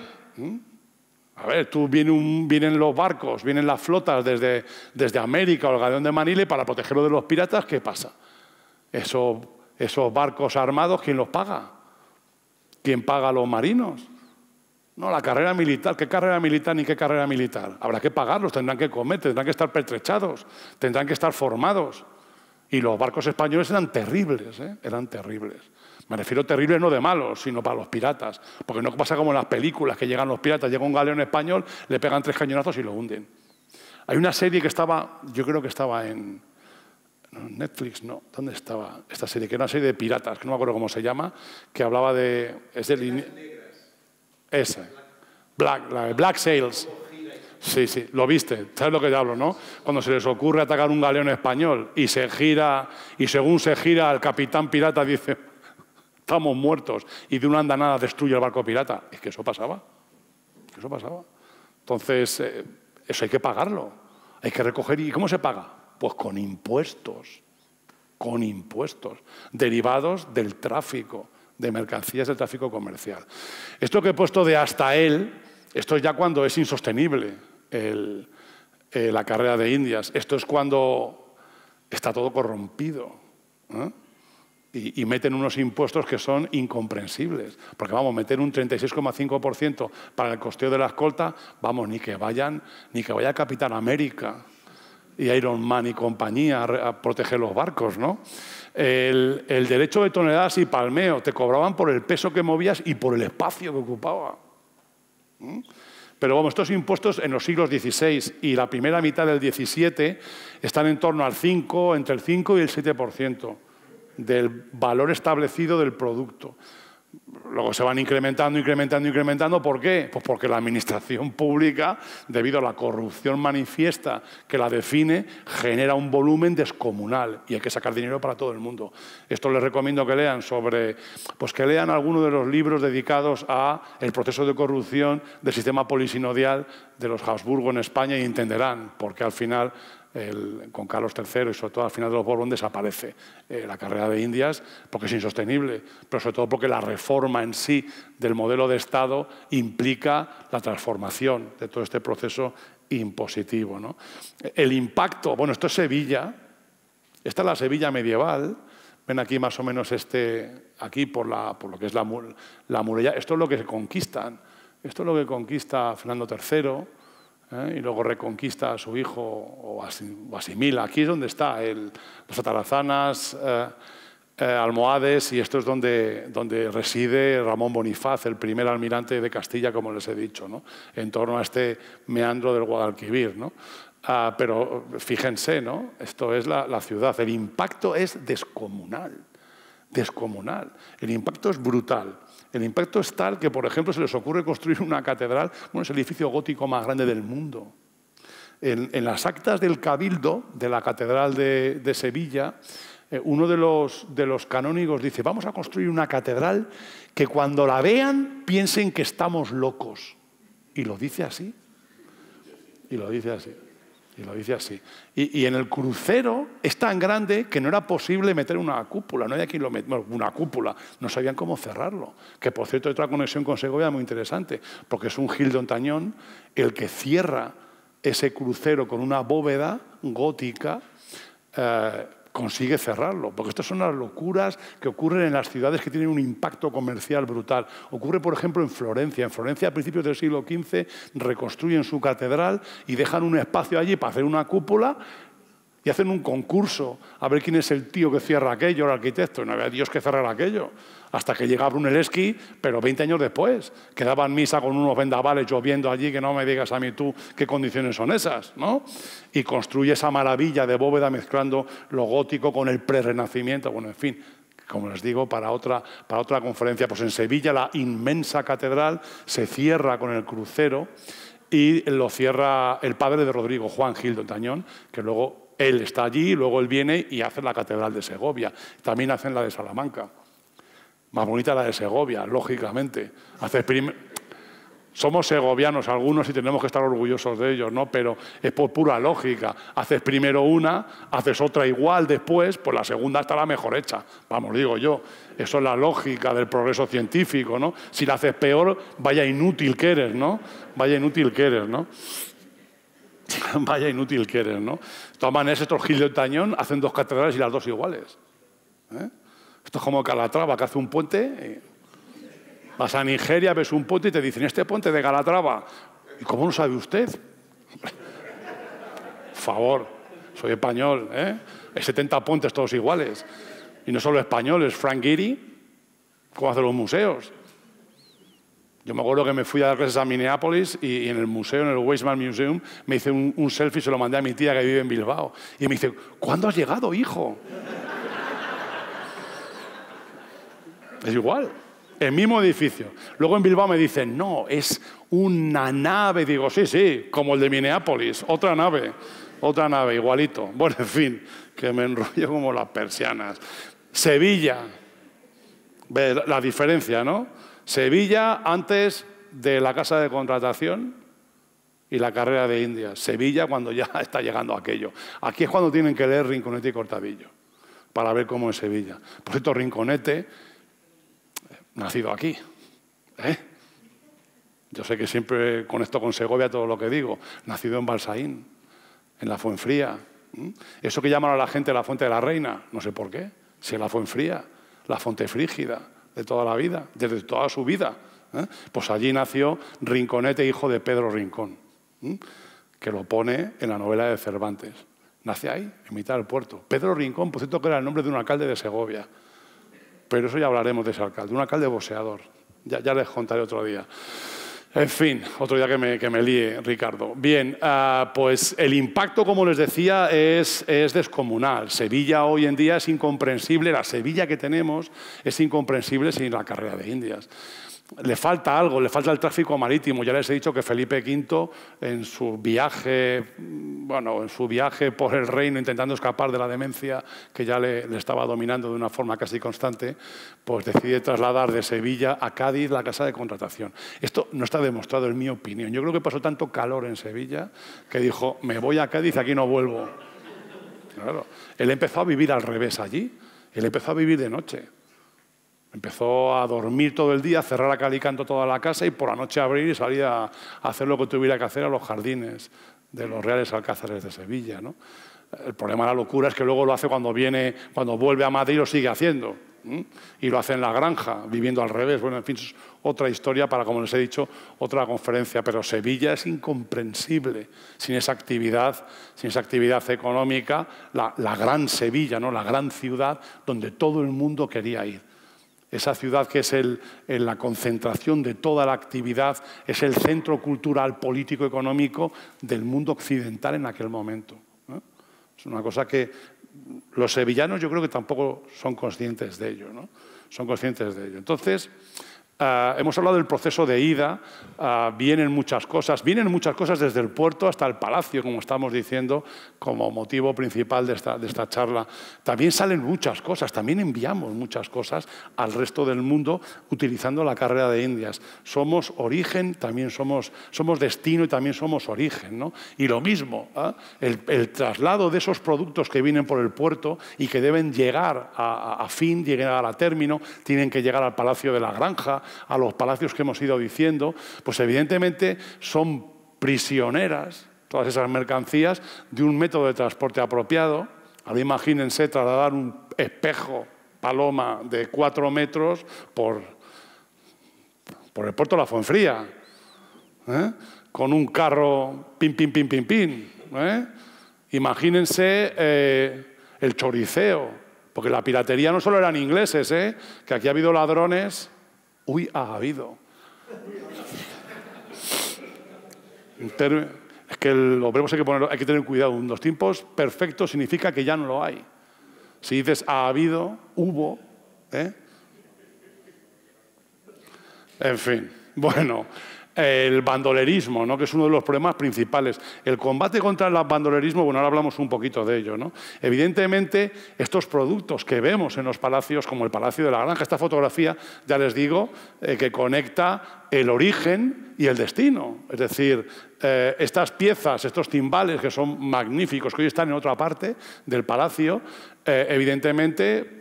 A ver, tú vienen los barcos, vienen las flotas desde, desde América o el Galeón de Manile para protegerlo de los piratas. ¿Qué pasa? esos barcos armados, ¿quién los paga? ¿Quién paga a los marinos? No, la carrera militar, ¿qué carrera militar ni qué carrera militar? Habrá que pagarlos, tendrán que comer, tendrán que estar pertrechados, tendrán que estar formados. Y los barcos españoles eran terribles, ¿eh? eran terribles. Me refiero terribles no de malos, sino para los piratas. Porque no pasa como en las películas, que llegan los piratas, llega un galeón español, le pegan tres cañonazos y lo hunden. Hay una serie que estaba, yo creo que estaba en Netflix, no, ¿dónde estaba esta serie? Que era una serie de piratas, que no me acuerdo cómo se llama, que hablaba de... Es de ese. Black, Sails. Sí, sí, lo viste, sabes lo que te hablo, ¿no? Cuando se les ocurre atacar un galeón español y se gira, y según se gira, el capitán pirata dice, estamos muertos, y de una andanada destruye el barco pirata. Es que eso pasaba, eso pasaba. Entonces, eh, eso hay que pagarlo, hay que recoger. ¿Y cómo se paga? Pues con impuestos, con impuestos, derivados del tráfico de mercancías del tráfico comercial. Esto que he puesto de hasta él, esto es ya cuando es insostenible eh, la carrera de Indias, esto es cuando está todo corrompido. ¿eh? Y, meten unos impuestos que son incomprensibles. Porque vamos, meter un 36,5% para el costeo de la escolta, vamos, ni que vayan, ni que vaya Capitán América y Iron Man y compañía a, proteger los barcos, ¿no? El, derecho de toneladas y palmeo, te cobraban por el peso que movías y por el espacio que ocupaba. ¿Mm? Pero vamos, estos impuestos en los siglos XVI y la primera mitad del XVII están en torno al 5, entre el 5 y el 7% del valor establecido del producto. Luego se van incrementando, incrementando, incrementando. ¿Por qué? Pues porque la administración pública, debido a la corrupción manifiesta que la define, genera un volumen descomunal y hay que sacar dinero para todo el mundo. Esto les recomiendo que lean sobre, pues que lean alguno de los libros dedicados a el proceso de corrupción del sistema polisinodial de los Habsburgo en España y entenderán, por qué al final con Carlos III y sobre todo al final de los Borbón desaparece eh, la carrera de Indias porque es insostenible, pero sobre todo porque la reforma en sí del modelo de Estado implica la transformación de todo este proceso impositivo. El impacto, bueno, esto es Sevilla, esta es la Sevilla medieval, ven aquí más o menos este, aquí por, lo que es la, la muralla, esto es lo que se conquistan, esto es lo que conquista Fernando III, ¿eh? y luego reconquista a su hijo o, asimila. Aquí es donde está, los atarazanas, eh, eh, almohades, y esto es donde, donde reside Ramón Bonifaz, el primer almirante de Castilla, como les he dicho, ¿no? en torno a este meandro del Guadalquivir. ¿no? Ah, pero fíjense, ¿no? esto es la, la ciudad, el impacto es descomunal descomunal. El impacto es brutal. El impacto es tal que, por ejemplo, se les ocurre construir una catedral, bueno, es el edificio gótico más grande del mundo. En, las actas del Cabildo de la Catedral de, Sevilla, eh, uno de los, de los canónigos dice, vamos a construir una catedral que cuando la vean piensen que estamos locos. Y lo dice así. Y lo dice así. Y lo dice así. Y, en el crucero es tan grande que no era posible meter una cúpula, no había quien una cúpula, no sabían cómo cerrarlo. Que por cierto, hay otra conexión con Segovia muy interesante, porque es un Gil de el que cierra ese crucero con una bóveda gótica eh, consigue cerrarlo, porque estas son las locuras que ocurren en las ciudades que tienen un impacto comercial brutal. Ocurre, por ejemplo, en Florencia. En Florencia, a principios del siglo XV, reconstruyen su catedral y dejan un espacio allí para hacer una cúpula y hacen un concurso a ver quién es el tío que cierra aquello, el arquitecto. Y no había Dios que cerrar aquello. Hasta que llega Brunelleschi, pero 20 años después, quedaban en misa con unos vendavales lloviendo allí, que no me digas a mí tú qué condiciones son esas, ¿no? Y construye esa maravilla de bóveda mezclando lo gótico con el prerrenacimiento. Bueno, en fin, como les digo, para otra, para otra conferencia. Pues en Sevilla la inmensa catedral se cierra con el crucero y lo cierra el padre de Rodrigo, Juan Gil Tañón, que luego él está allí, luego él viene y hace la Catedral de Segovia. También hacen la de Salamanca. Más bonita la de Segovia, lógicamente. Somos segovianos algunos y tenemos que estar orgullosos de ellos, ¿no? Pero es por pura lógica. Haces primero una, haces otra igual después, pues la segunda está la mejor hecha. Vamos, digo yo. Eso es la lógica del progreso científico, ¿no? Si la haces peor, vaya inútil que eres, ¿no? Vaya inútil que eres, ¿no? Vaya inútil que eres, ¿no? Toman ese maneras, de Tañón hacen dos catedrales y las dos iguales. ¿eh? Esto es como Calatrava, que hace un puente. Vas a Nigeria, ves un puente y te dicen, este puente de Calatrava. ¿Y cómo lo sabe usted? favor, soy español, ¿eh? Hay 70 puentes todos iguales. Y no solo españoles, Frank Gehry, ¿cómo hace los museos? Yo me acuerdo que me fui a dar clases a Minneapolis y, en el museo, en el Weisman Museum, me hice un, selfie y se lo mandé a mi tía que vive en Bilbao. Y me dice, ¿cuándo has llegado, hijo? es igual, el mismo edificio. Luego en Bilbao me dicen, no, es una nave. Digo, sí, sí, como el de Minneapolis, otra nave, otra nave, igualito. Bueno, en fin, que me enrollo como las persianas. Sevilla, la diferencia, ¿no? Sevilla antes de la casa de contratación y la carrera de India. Sevilla cuando ya está llegando aquello. Aquí es cuando tienen que leer Rinconete y Cortadillo, para ver cómo es Sevilla. Por cierto, Rinconete, nacido aquí. ¿eh? Yo sé que siempre conecto con Segovia todo lo que digo. Nacido en Balsaín, en la Fuenfría. Eso que llaman a la gente la Fuente de la Reina, no sé por qué. Si es la Fuenfría, la Fuente Frígida de toda la vida, desde toda su vida. ¿eh? Pues allí nació Rinconete, hijo de Pedro Rincón, que lo pone en la novela de Cervantes. Nace ahí, en mitad del puerto. Pedro Rincón, por cierto, que era el nombre de un alcalde de Segovia. Pero eso ya hablaremos de ese alcalde, un alcalde boseador. ya les contaré otro día. En fin, otro día que me, líe, Ricardo. Bien, ah, pues el impacto, como les decía, es, es, descomunal. Sevilla hoy en día es incomprensible, la Sevilla que tenemos es incomprensible sin la carrera de Indias le falta algo, le falta el tráfico marítimo. Ya les he dicho que Felipe V, en su viaje, en su viaje por el reino, intentando escapar de la demencia que ya le, estaba dominando de una forma casi constante, pues decide trasladar de Sevilla a Cádiz la casa de contratación. Esto no está demostrado, en mi opinión. Yo creo que pasó tanto calor en Sevilla que dijo, me voy a Cádiz, aquí no vuelvo. Él empezó a vivir al revés allí. Él empezó a vivir de noche Empezó a dormir todo el día, cerrar a calicanto toda la casa y por la noche abrir y salir a hacer lo que tuviera que hacer a los jardines de los Reales Alcázares de Sevilla. El problema de la locura es que luego lo hace cuando viene, cuando vuelve a Madrid lo sigue haciendo. Y lo hace en la granja, viviendo al revés. Bueno, en fin, es otra historia para, como les he dicho, otra conferencia. Pero Sevilla es incomprensible sin esa actividad, sin esa actividad económica, la, la gran Sevilla, ¿no? la gran ciudad donde todo el mundo quería ir. Esa ciudad que es la concentración de toda la actividad, es el centro cultural, político, económico del mundo occidental en aquel momento. Es una cosa que los sevillanos yo creo que tampoco son conscientes de ello. Son conscientes de ello. Entonces, Ah, hemos hablado del proceso de ida, ah, vienen muchas cosas, vienen muchas cosas desde el puerto hasta el palacio, como estamos diciendo, como motivo principal de esta, charla. También salen muchas cosas, también enviamos muchas cosas al resto del mundo utilizando la carrera de Indias. Somos origen, también somos, somos destino y también somos origen. Y lo mismo, ¿ah? el, traslado de esos productos que vienen por el puerto y que deben llegar a, fin, llegar a término, tienen que llegar al palacio de la granja, a los palacios que hemos ido diciendo, pues evidentemente son prisioneras todas esas mercancías de un método de transporte apropiado. Ahora imagínense trasladar un espejo paloma de cuatro metros por, el puerto de la Fuenfría ¿eh? con un carro pin, pin, pin, pin, pin. ¿eh? Imagínense eh, el choriceo, porque la piratería no solo eran ingleses, que aquí ha habido ladrones Uy, ha habido. Es que lo vemos, pues hay que, hay que tener cuidado. dos tiempos perfecto significa que ya no lo hay. Si dices ha habido, hubo, ¿eh? En fin, bueno el bandolerismo, ¿no? que es uno de los problemas principales. El combate contra el bandolerismo, bueno, ahora hablamos un poquito de ello. ¿no? Evidentemente, estos productos que vemos en los palacios, como el Palacio de la Granja, esta fotografía, ya les digo, eh, que conecta el origen y el destino. Es decir, eh, estas piezas, estos timbales que son magníficos, que hoy están en otra parte del palacio, eh, evidentemente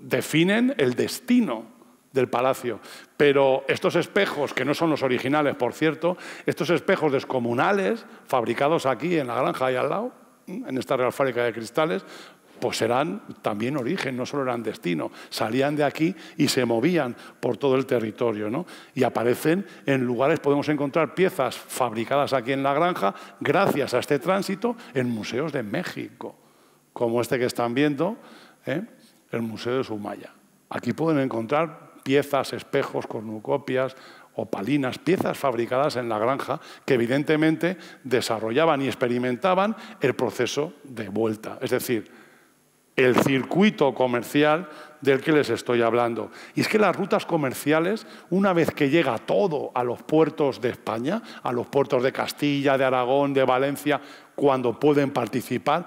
definen el destino del palacio. Pero estos espejos, que no son los originales, por cierto, estos espejos descomunales, fabricados aquí en la granja y al lado, en esta real fábrica de cristales, pues eran también origen, no solo eran destino, salían de aquí y se movían por todo el territorio. Y aparecen en lugares, podemos encontrar piezas fabricadas aquí en la granja, gracias a este tránsito, en museos de México, como este que están viendo, ¿eh? el Museo de Sumaya. Aquí pueden encontrar piezas, espejos, cornucopias, opalinas, piezas fabricadas en la granja que evidentemente desarrollaban y experimentaban el proceso de vuelta, es decir, el circuito comercial del que les estoy hablando. Y es que las rutas comerciales, una vez que llega todo a los puertos de España, a los puertos de Castilla, de Aragón, de Valencia, cuando pueden participar,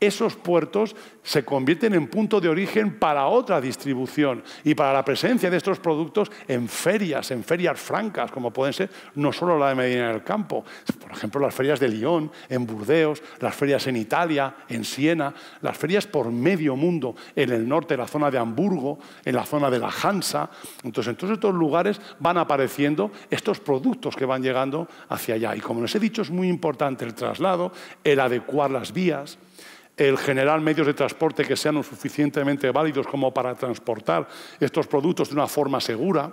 esos puertos se convierten en punto de origen para otra distribución y para la presencia de estos productos en ferias, en ferias francas, como pueden ser no solo la de Medina del Campo, por ejemplo las ferias de Lyon, en Burdeos, las ferias en Italia, en Siena, las ferias por medio mundo, en el norte, la zona de Hamburgo, en la zona de la Hansa. Entonces, en todos estos lugares van apareciendo estos productos que van llegando hacia allá. Y como les he dicho, es muy importante el traslado, el adecuar las vías el generar medios de transporte que sean lo suficientemente válidos como para transportar estos productos de una forma segura.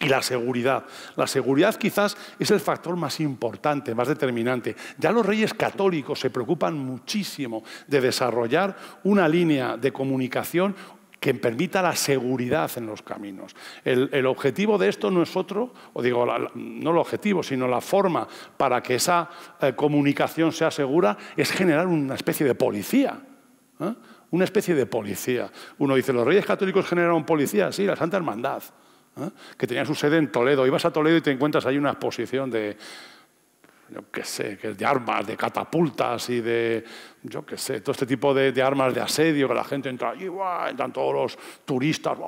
Y la seguridad. La seguridad quizás es el factor más importante, más determinante. Ya los reyes católicos se preocupan muchísimo de desarrollar una línea de comunicación que permita la seguridad en los caminos. El, objetivo de esto no es otro, o digo, no el objetivo, sino la forma para que esa eh, comunicación sea segura es generar una especie de policía. ¿eh? Una especie de policía. Uno dice, los reyes católicos generaron policía, sí, la Santa Hermandad, ¿eh? que tenía su sede en Toledo. Ibas a Toledo y te encuentras ahí una exposición de, qué sé, de armas, de catapultas y de yo qué sé, todo este tipo de, armas de asedio, que la gente entra allí, entran todos los turistas,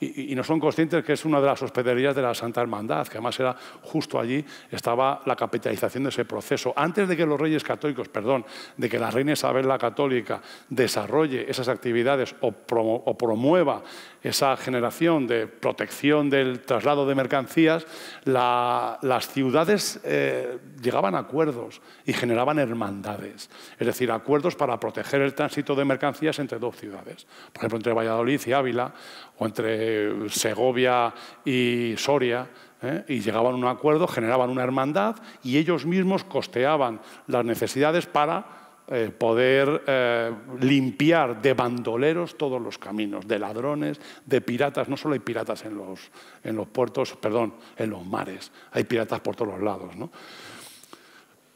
Y, no son conscientes que es una de las hospederías de la Santa Hermandad, que además era justo allí, estaba la capitalización de ese proceso. Antes de que los reyes católicos, perdón, de que la reina Isabel la Católica desarrolle esas actividades o, promueva esa generación de protección del traslado de mercancías, las ciudades eh, llegaban a acuerdos y generaban hermandades, es decir, acuerdos para proteger el tránsito de mercancías entre dos ciudades. Por ejemplo, entre Valladolid y Ávila, o entre Segovia y Soria, ¿eh? y llegaban a un acuerdo, generaban una hermandad y ellos mismos costeaban las necesidades para eh, poder eh, limpiar de bandoleros todos los caminos, de ladrones, de piratas. No solo hay piratas en los, puertos, perdón, en los mares, hay piratas por todos lados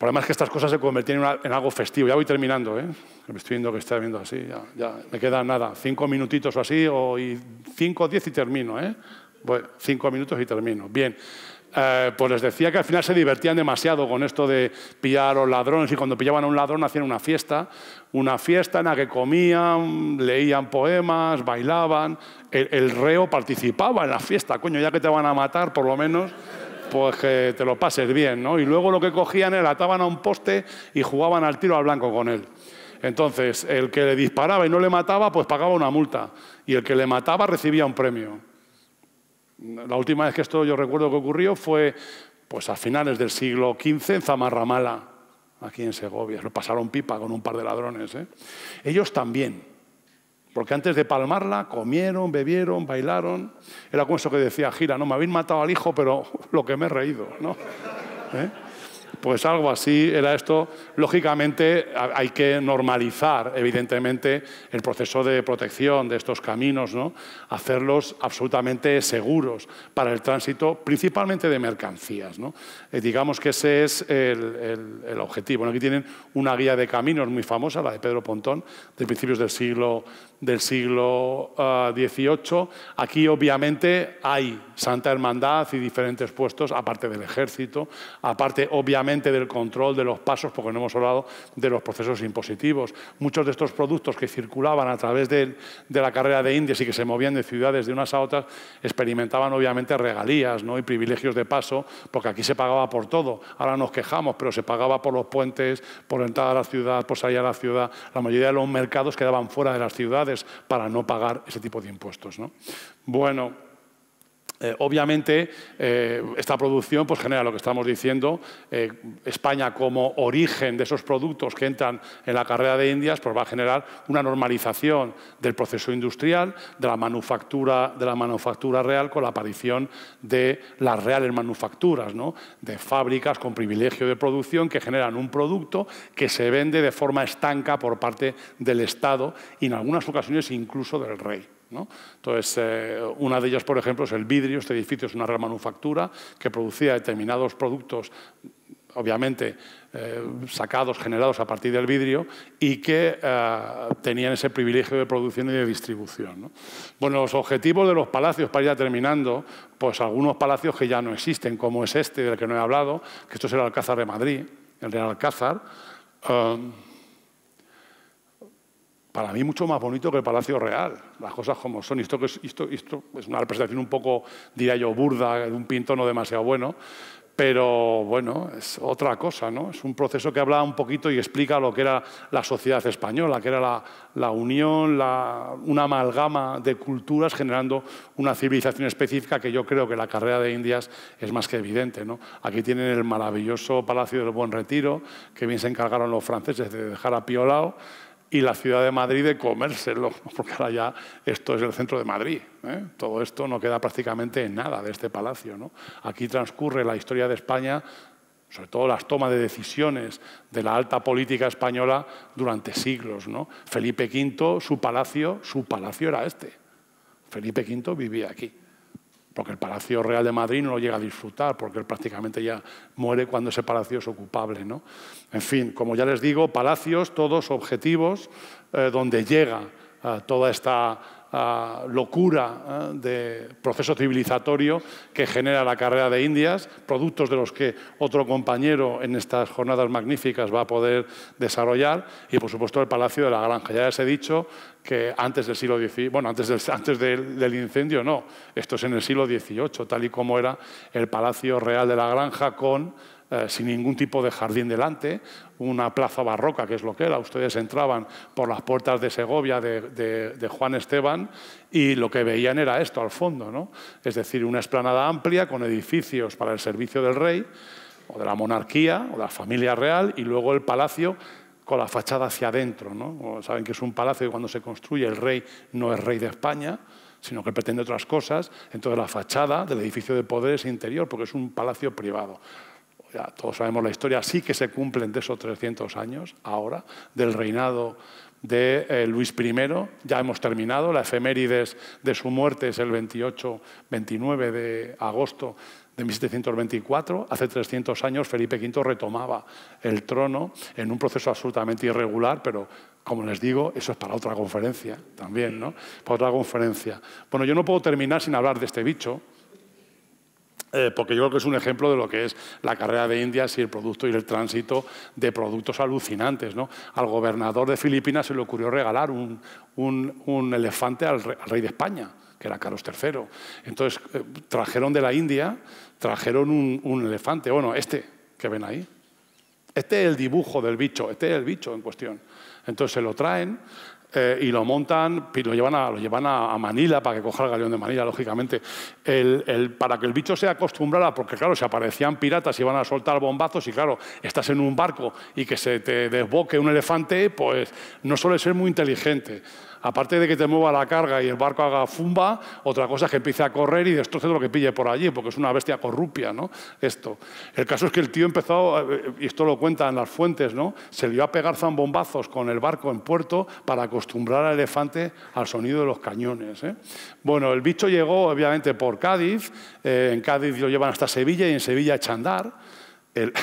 problema es que estas cosas se convertían en, algo festivo. Ya voy terminando, ¿eh? Me estoy viendo que está viendo así, ya, me queda nada, cinco minutitos o así, o y cinco o diez y termino, ¿eh? cinco minutos y termino. Bien. Eh, pues les decía que al final se divertían demasiado con esto de pillar a los ladrones y cuando pillaban a un ladrón hacían una fiesta, una fiesta en la que comían, leían poemas, bailaban, el reo participaba en la fiesta, coño, ya que te van a matar por lo menos pues que te lo pases bien, ¿no? Y luego lo que cogían era ataban a un poste y jugaban al tiro al blanco con él. Entonces, el que le disparaba y no le mataba, pues pagaba una multa. Y el que le mataba recibía un premio. La última vez que esto yo recuerdo que ocurrió fue pues a finales del siglo XV en Zamarramala, aquí en Segovia. Lo pasaron pipa con un par de ladrones. ¿eh? Ellos también. Porque antes de palmarla, comieron, bebieron, bailaron. Era como eso que decía Gira, no, me habéis matado al hijo, pero lo que me he reído, ¿no? ¿Eh? Pues algo así era esto. Lógicamente hay que normalizar, evidentemente, el proceso de protección de estos caminos, ¿no? hacerlos absolutamente seguros para el tránsito, principalmente de mercancías. ¿no? Eh, digamos que ese es el, objetivo. aquí tienen una guía de caminos muy famosa, la de Pedro Pontón, de principios del siglo del siglo XVIII. Ah, aquí obviamente hay Santa Hermandad y diferentes puestos, aparte del ejército, aparte obviamente del control de los pasos, porque no hemos hablado de los procesos impositivos. Muchos de estos productos que circulaban a través de, la carrera de Indias y que se movían de ciudades de unas a otras, experimentaban obviamente regalías ¿no? y privilegios de paso, porque aquí se pagaba por todo. Ahora nos quejamos, pero se pagaba por los puentes, por entrar a la ciudad, por salir a la ciudad. La mayoría de los mercados quedaban fuera de las ciudades para no pagar ese tipo de impuestos. Bueno, eh, obviamente, eh, esta producción pues, genera lo que estamos diciendo. Eh, España como origen de esos productos que entran en la carrera de Indias pues, va a generar una normalización del proceso industrial, de la, manufactura, de la manufactura real con la aparición de las reales manufacturas, ¿no? de fábricas con privilegio de producción que generan un producto que se vende de forma estanca por parte del Estado y en algunas ocasiones incluso del rey. Entonces, eh, una de ellas, por ejemplo, es el vidrio. Este edificio es una remanufactura que producía determinados productos obviamente eh, sacados, generados a partir del vidrio y que eh, tenían ese privilegio de producción y de distribución. Bueno, los objetivos de los palacios, para ir terminando, pues algunos palacios que ya no existen, como es este del que no he hablado, que esto es el Alcázar de Madrid, el Real Alcázar para mí mucho más bonito que el Palacio Real, las cosas como son. Esto, esto, esto es una representación un poco, diría yo, burda, de un pintor no demasiado bueno, pero bueno, es otra cosa, ¿no? Es un proceso que habla un poquito y explica lo que era la sociedad española, que era la, unión, la, una amalgama de culturas generando una civilización específica que yo creo que la carrera de Indias es más que evidente, ¿no? Aquí tienen el maravilloso Palacio del Buen Retiro, que bien se encargaron los franceses de dejar a piolao y la ciudad de Madrid de comérselo, porque ahora ya esto es el centro de Madrid. ¿eh? Todo esto no queda prácticamente en nada de este palacio. Aquí transcurre la historia de España, sobre todo las tomas de decisiones de la alta política española durante siglos. ¿no? Felipe V, su palacio, su palacio era este. Felipe V vivía aquí porque el Palacio Real de Madrid no lo llega a disfrutar, porque él prácticamente ya muere cuando ese palacio es ocupable. ¿no? En fin, como ya les digo, palacios todos objetivos eh, donde llega eh, toda esta locura ¿eh? de proceso civilizatorio que genera la carrera de Indias, productos de los que otro compañero en estas jornadas magníficas va a poder desarrollar, y por supuesto el Palacio de la Granja. Ya les he dicho que antes del siglo XVIII bueno, antes, del, antes del, incendio no, esto es en el siglo XVIII, tal y como era el Palacio Real de la Granja con eh, sin ningún tipo de jardín delante, una plaza barroca, que es lo que era. Ustedes entraban por las puertas de Segovia de, Juan Esteban y lo que veían era esto al fondo, ¿no? es decir, una esplanada amplia con edificios para el servicio del rey o de la monarquía o de la familia real y luego el palacio con la fachada hacia adentro. Saben que es un palacio y cuando se construye el rey no es rey de España, sino que pretende otras cosas. Entonces la fachada del edificio de poder es interior, porque es un palacio privado ya todos sabemos la historia, sí que se cumplen de esos 300 años ahora del reinado de eh, Luis I. Ya hemos terminado, la efemérides de su muerte es el 28-29 de agosto de 1724, hace 300 años Felipe V retomaba el trono en un proceso absolutamente irregular, pero como les digo, eso es para otra conferencia también, ¿no? Para otra conferencia. Bueno, yo no puedo terminar sin hablar de este bicho, eh, porque yo creo que es un ejemplo de lo que es la carrera de Indias y el producto y el tránsito de productos alucinantes. Al gobernador de Filipinas se le ocurrió regalar un, un, elefante al rey, de España que era Carlos III. Entonces, eh, trajeron de la India, trajeron un, elefante, bueno, este que ven ahí. Este es el dibujo del bicho, este es el bicho en cuestión. Entonces se lo traen, eh, y lo montan, y lo llevan, a, lo llevan a, Manila para que coja el galeón de Manila, lógicamente. para que el bicho se acostumbrara, porque claro, se aparecían piratas y iban a soltar bombazos, y claro, estás en un barco y que se te desboque un elefante, pues no suele ser muy inteligente aparte de que te mueva la carga y el barco haga fumba, otra cosa es que empiece a correr y destroce lo que pille por allí, porque es una bestia corrupia, ¿no? Esto. El caso es que el tío empezó, eh, y esto lo cuentan las fuentes, ¿no? Se le dio a pegar zambombazos con el barco en puerto para acostumbrar al elefante al sonido de los cañones. ¿eh? Bueno, el bicho llegó, obviamente, por Cádiz. Eh, en Cádiz lo llevan hasta Sevilla y en Sevilla a Chandar.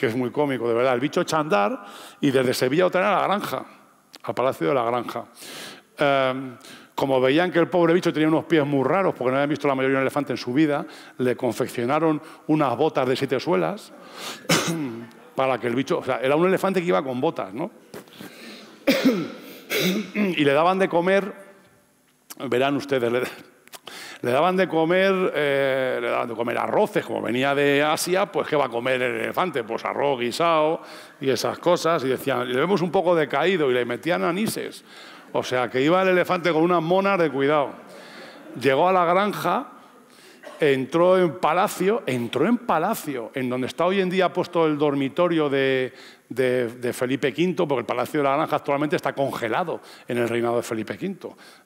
que es muy cómico, de verdad. El bicho Chandar y desde Sevilla otra a la granja. Al Palacio de la Granja. Em, como veían que el pobre bicho tenía unos pies muy raros, porque no había visto la mayoría de un elefante en su vida, le confeccionaron unas botas de siete suelas para que el bicho... O sea, era un elefante que iba con botas, ¿no? y le daban de comer, verán ustedes, le daban de comer, eh, le daban de comer arroces, como venía de Asia, pues ¿qué va a comer el elefante? Pues arroz guisado y esas cosas. Y decían, le vemos un poco decaído y le metían anises. O sea, que iba el elefante con una monas de cuidado. Llegó a la granja, entró en palacio, entró en palacio, en donde está hoy en día puesto el dormitorio de, de, Felipe V, porque el Palacio de la Granja actualmente está congelado en el reinado de Felipe V.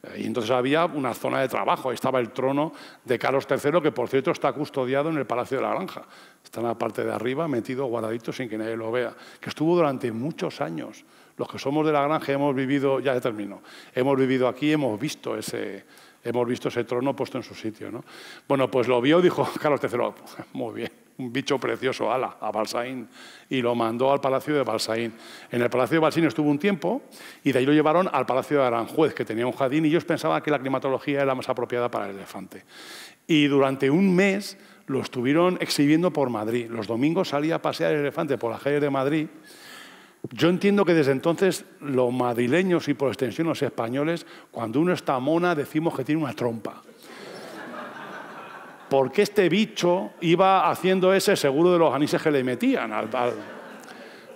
Eh, y entonces había una zona de trabajo, estaba el trono de Carlos III, que por cierto está custodiado en el Palacio de la Granja. Está en la parte de arriba, metido, guardadito, sin que nadie lo vea, que estuvo durante muchos años. Los que somos de la granja hemos vivido, ya termino, hemos vivido aquí, hemos visto ese, hemos visto ese trono puesto en su sitio. Bueno, pues lo vio dijo Carlos III, muy bien, un bicho precioso, ala, a Balsaín, y lo mandó al Palacio de Balsaín. En el Palacio de Balsaín estuvo un tiempo y de ahí lo llevaron al Palacio de Aranjuez, que tenía un jardín, y ellos pensaban que la climatología era más apropiada para el elefante. Y durante un mes lo estuvieron exhibiendo por Madrid. Los domingos salía a pasear el elefante por las calles de Madrid. Yo entiendo que desde entonces los madrileños y por extensión los españoles, cuando uno está mona, decimos que tiene una trompa porque este bicho iba haciendo ese seguro de los anises que le metían. Al,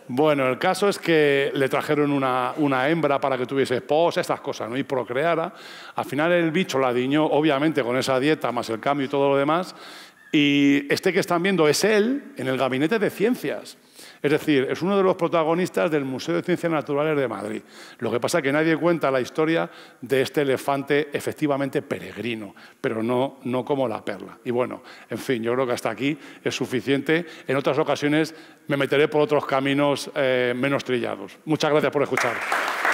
Bueno, el caso es que le trajeron una, hembra para que tuviese esposa, estas cosas, ¿no? y procreara. Al final el bicho la diñó, obviamente, con esa dieta, más el cambio y todo lo demás. Y este que están viendo es él en el gabinete de ciencias. Es decir, es uno de los protagonistas del Museo de Ciencias Naturales de Madrid. Lo que pasa es que nadie cuenta la historia de este elefante efectivamente peregrino, pero no, no como la perla. Y bueno, en fin, yo creo que hasta aquí es suficiente. En otras ocasiones me meteré por otros caminos eh, menos trillados. Muchas gracias por escuchar.